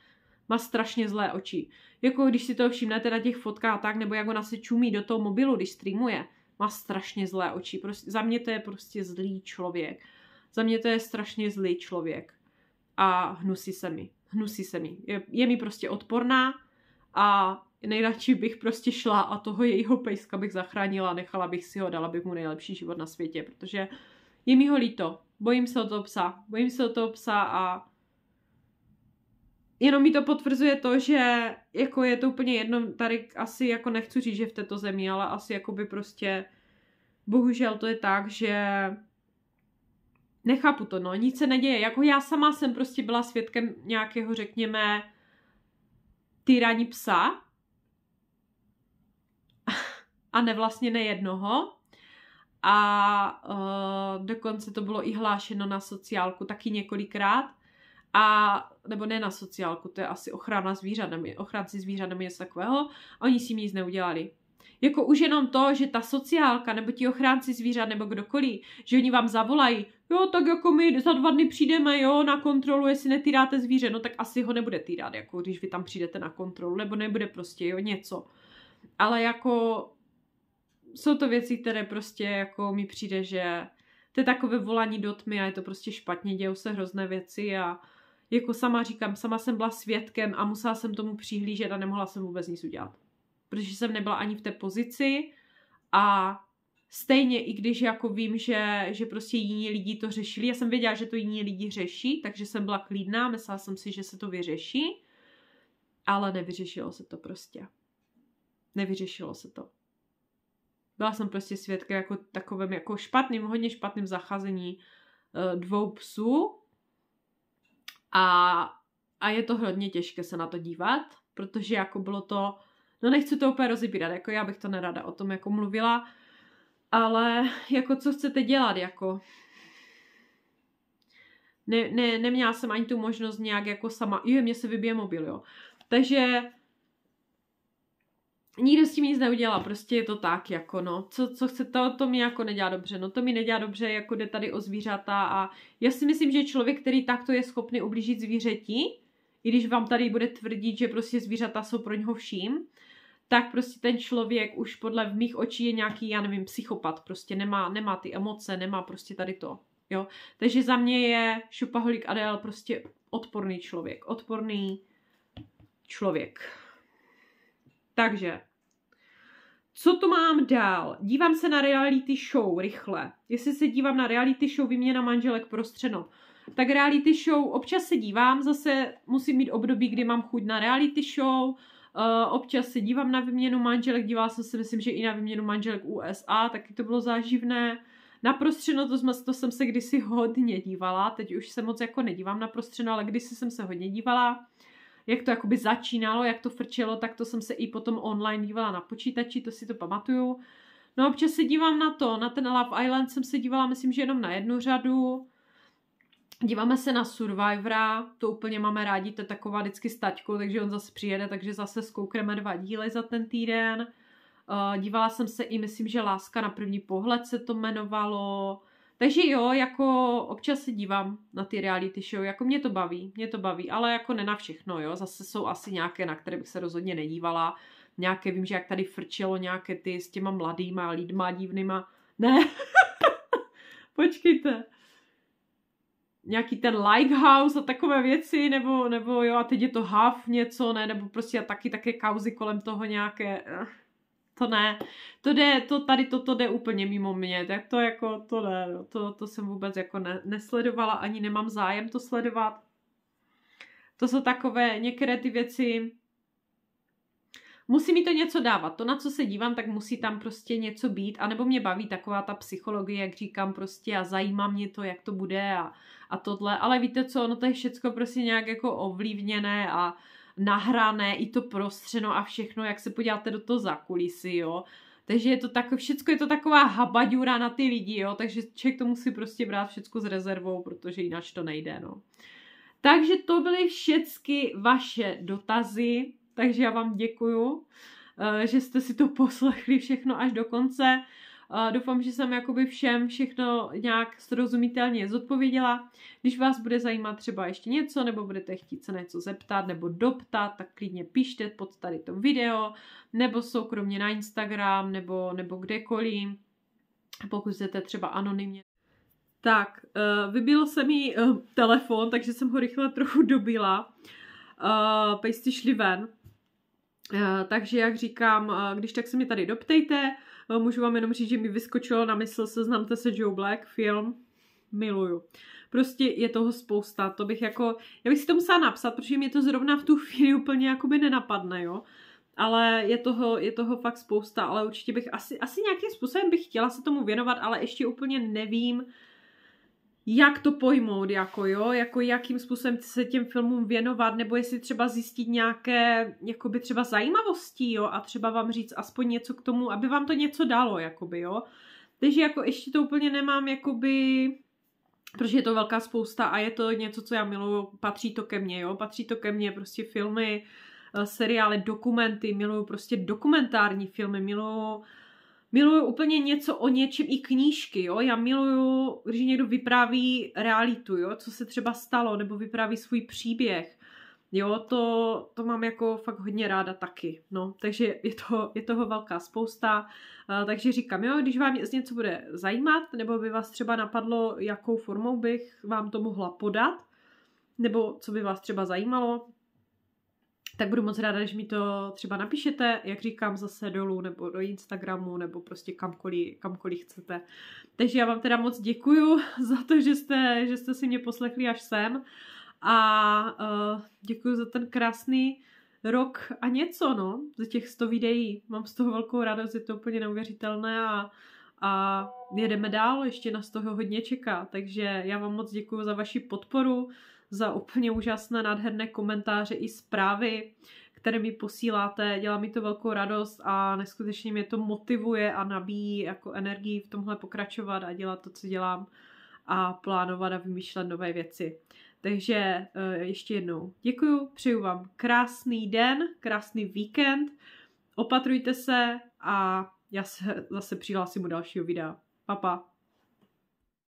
Má strašně zlé oči. Jako když si to všimnete na těch fotkách tak, nebo jak ona se čumí do toho mobilu, když streamuje. Má strašně zlé oči. Prostě, za mě to je prostě zlý člověk. Za mě to je strašně zlý člověk a hnusí se mi. Hnusí se mi. Je, je mi prostě odporná a nejradši bych prostě šla a toho jejího pejska bych zachránila, nechala bych si ho, dala bych mu nejlepší život na světě, protože je mi ho líto. Bojím se o toho psa. Bojím se o toho psa a jenom mi to potvrzuje to, že jako je to úplně jedno, tady asi jako nechci říct, že v této zemi, ale asi jako by prostě bohužel to je tak, že nechápu to, no, nic se neděje. Jako já sama jsem prostě byla svědkem nějakého, řekněme, týraní psa a ne vlastně nejednoho. A uh, dokonce to bylo i hlášeno na sociálku taky několikrát. A, nebo ne na sociálku, to je asi ochrana zvířat, nebo ochránci zvířat nebo něco takového. A oni si nic neudělali. Jako už jenom to, že ta sociálka nebo ti ochránci zvířat nebo kdokoliv, že oni vám zavolají, jo, tak jako my za dva dny přijdeme, jo, na kontrolu, jestli netýráte zvíře, no tak asi ho nebude týrat, jako když vy tam přijdete na kontrolu, nebo nebude prostě, jo, něco. Ale jako jsou to věci, které prostě jako mi přijde, že to je takové volání do tmy a je to prostě špatně, dějou se hrozné věci a jako sama říkám, sama jsem byla svědkem a musela jsem tomu přihlížet a nemohla jsem vůbec nic udělat. Protože jsem nebyla ani v té pozici a Stejně i když jako vím, že, že prostě jiní lidi to řešili, já jsem věděla, že to jiní lidi řeší, takže jsem byla klidná, myslela jsem si, že se to vyřeší, ale nevyřešilo se to prostě. Nevyřešilo se to. Byla jsem prostě svědka jako takovém jako špatným, hodně špatným zacházení eh, dvou psů a, a je to hodně těžké se na to dívat, protože jako bylo to, no nechci to úplně rozbírat, jako já bych to nerada o tom jako mluvila, ale jako co chcete dělat, jako ne, ne, neměla jsem ani tu možnost nějak jako sama, jo, mě se vybije mobil, jo. Takže nikdo s tím nic neudělá, prostě je to tak, jako no, co, co chce, to, to mi jako nedělá dobře, no to mi nedělá dobře, jako jde tady o zvířata a já si myslím, že člověk, který takto je schopný ublížit zvířeti, i když vám tady bude tvrdit, že prostě zvířata jsou pro něho vším, tak prostě ten člověk už podle v mých očí je nějaký, já nevím, psychopat, prostě nemá, nemá ty emoce, nemá prostě tady to, jo. Takže za mě je šupaholík Adel prostě odporný člověk, odporný člověk. Takže, co tu mám dál? Dívám se na reality show rychle. Jestli se dívám na reality show Výměna manželek prostřeno, tak reality show občas se dívám, zase musím mít období, kdy mám chuť na reality show, Eh, občas se dívám na vyměnu manželek, dívá jsem se, myslím, že i na vyměnu manželek USA, taky to bylo záživné. Na prostřeno to, jsme, to jsem se kdysi hodně dívala, teď už se moc jako nedívám na prostřeno, ale kdysi jsem se hodně dívala. Jak to jakoby začínalo, jak to frčelo, tak to jsem se i potom online dívala na počítači, to si to pamatuju. No občas se dívám na to, na ten Love Island jsem se dívala, myslím, že jenom na jednu řadu. Díváme se na Survivora, to úplně máme rádi, to je taková vždycky staťko, takže on zase přijede, takže zase zkoukneme dva díly za ten týden. Eh, dívala jsem se i, myslím, že Láska na první pohled se to jmenovalo. Takže jo, jako občas se dívám na ty reality show, jako mě to baví, mě to baví, ale jako ne na všechno, jo. Zase jsou asi nějaké, na které bych se rozhodně nedívala. Nějaké, vím, že jak tady frčelo nějaké ty s těma mladýma lidma divnýma. Ne, počkejte nějaký ten likehouse a takové věci, nebo, nebo jo, a teď je to half něco, ne, nebo prostě a taky také kauzy kolem toho nějaké, eh, to ne, to jde, to tady toto to jde úplně mimo mě, tak to jako, to ne, no, to, to jsem vůbec jako ne, nesledovala, ani nemám zájem to sledovat. To jsou takové některé ty věci, musí mi to něco dávat. To, na co se dívám, tak musí tam prostě něco být, a nebo mě baví taková ta psychologie, jak říkám prostě a zajímá mě to, jak to bude a, a tohle, ale víte co, ono to je všecko prostě nějak jako ovlivněné a nahrané, i to prostřeno a všechno, jak se podíváte do toho zakulisy, jo. Takže je to tak, všecko je to taková habaďura na ty lidi, jo, takže člověk to musí prostě brát všecko s rezervou, protože jinak to nejde, no. Takže to byly všechny vaše dotazy, takže já vám děkuju, eh, že jste si to poslechli všechno až do konce doufám, že jsem jakoby všem všechno nějak srozumitelně zodpověděla. Když vás bude zajímat třeba ještě něco, nebo budete chtít se něco zeptat nebo doptat, tak klidně pište pod tady to video, nebo soukromně na Instagram, nebo, nebo kdekoliv, pokud jste třeba anonymně. Tak, eh, vybil se mi eh, telefon, takže jsem ho rychle trochu dobila. Eh, pejsty šli ven. takže jak říkám, když tak se mi tady doptejte, Můžu vám jenom říct, že mi vyskočilo na mysl Seznamte se Joe Black film. Miluju. Prostě je toho spousta. To bych jako, já bych si to musela napsat, protože mě to zrovna v tu chvíli úplně jakoby nenapadne, jo ale je toho, je toho fakt spousta, ale určitě bych asi, asi nějakým způsobem bych chtěla se tomu věnovat, ale ještě úplně nevím, jak to pojmout, jako jo, jako jakým způsobem se těm filmům věnovat, nebo jestli třeba zjistit nějaké, jako by třeba zajímavosti, jo, a třeba vám říct aspoň něco k tomu, aby vám to něco dalo, jako by jo. Takže jako ještě to úplně nemám, by, protože je to velká spousta a je to něco, co já miluju, patří to ke mně, jo, patří to ke mně, prostě filmy, eh, seriály, dokumenty, miluju prostě dokumentární filmy, miluju miluju úplně něco o něčem, i knížky, jo. Já miluju, když někdo vypráví realitu, jo, co se třeba stalo, nebo vypráví svůj příběh. Jo, to, to mám jako fakt hodně ráda taky, no, takže je, to, je toho velká spousta, eh, takže říkám, jo, když vám něco bude zajímat, nebo by vás třeba napadlo, jakou formou bych vám to mohla podat, nebo co by vás třeba zajímalo, tak budu moc ráda, když mi to třeba napíšete, jak říkám, zase dolů nebo do Instagramu nebo prostě kamkoliv, kamkoliv chcete. Takže já vám teda moc děkuju za to, že jste, že jste si mě poslechli až sem a uh, eh, děkuji za ten krásný rok a něco, no, za těch 100 videí. Mám z toho velkou radost, je to úplně neuvěřitelné a, a jedeme dál, ještě nás toho hodně čeká, takže já vám moc děkuji za vaši podporu, za úplně úžasné, nádherné komentáře i zprávy, které mi posíláte. Dělá mi to velkou radost a neskutečně mě to motivuje a nabíjí jako energii v tomhle pokračovat a dělat to, co dělám a plánovat a vymýšlet nové věci. Takže eh, ještě jednou děkuju, přeju vám krásný den, krásný víkend, opatrujte se a já se zase přihlásím u dalšího videa. Pa, pa.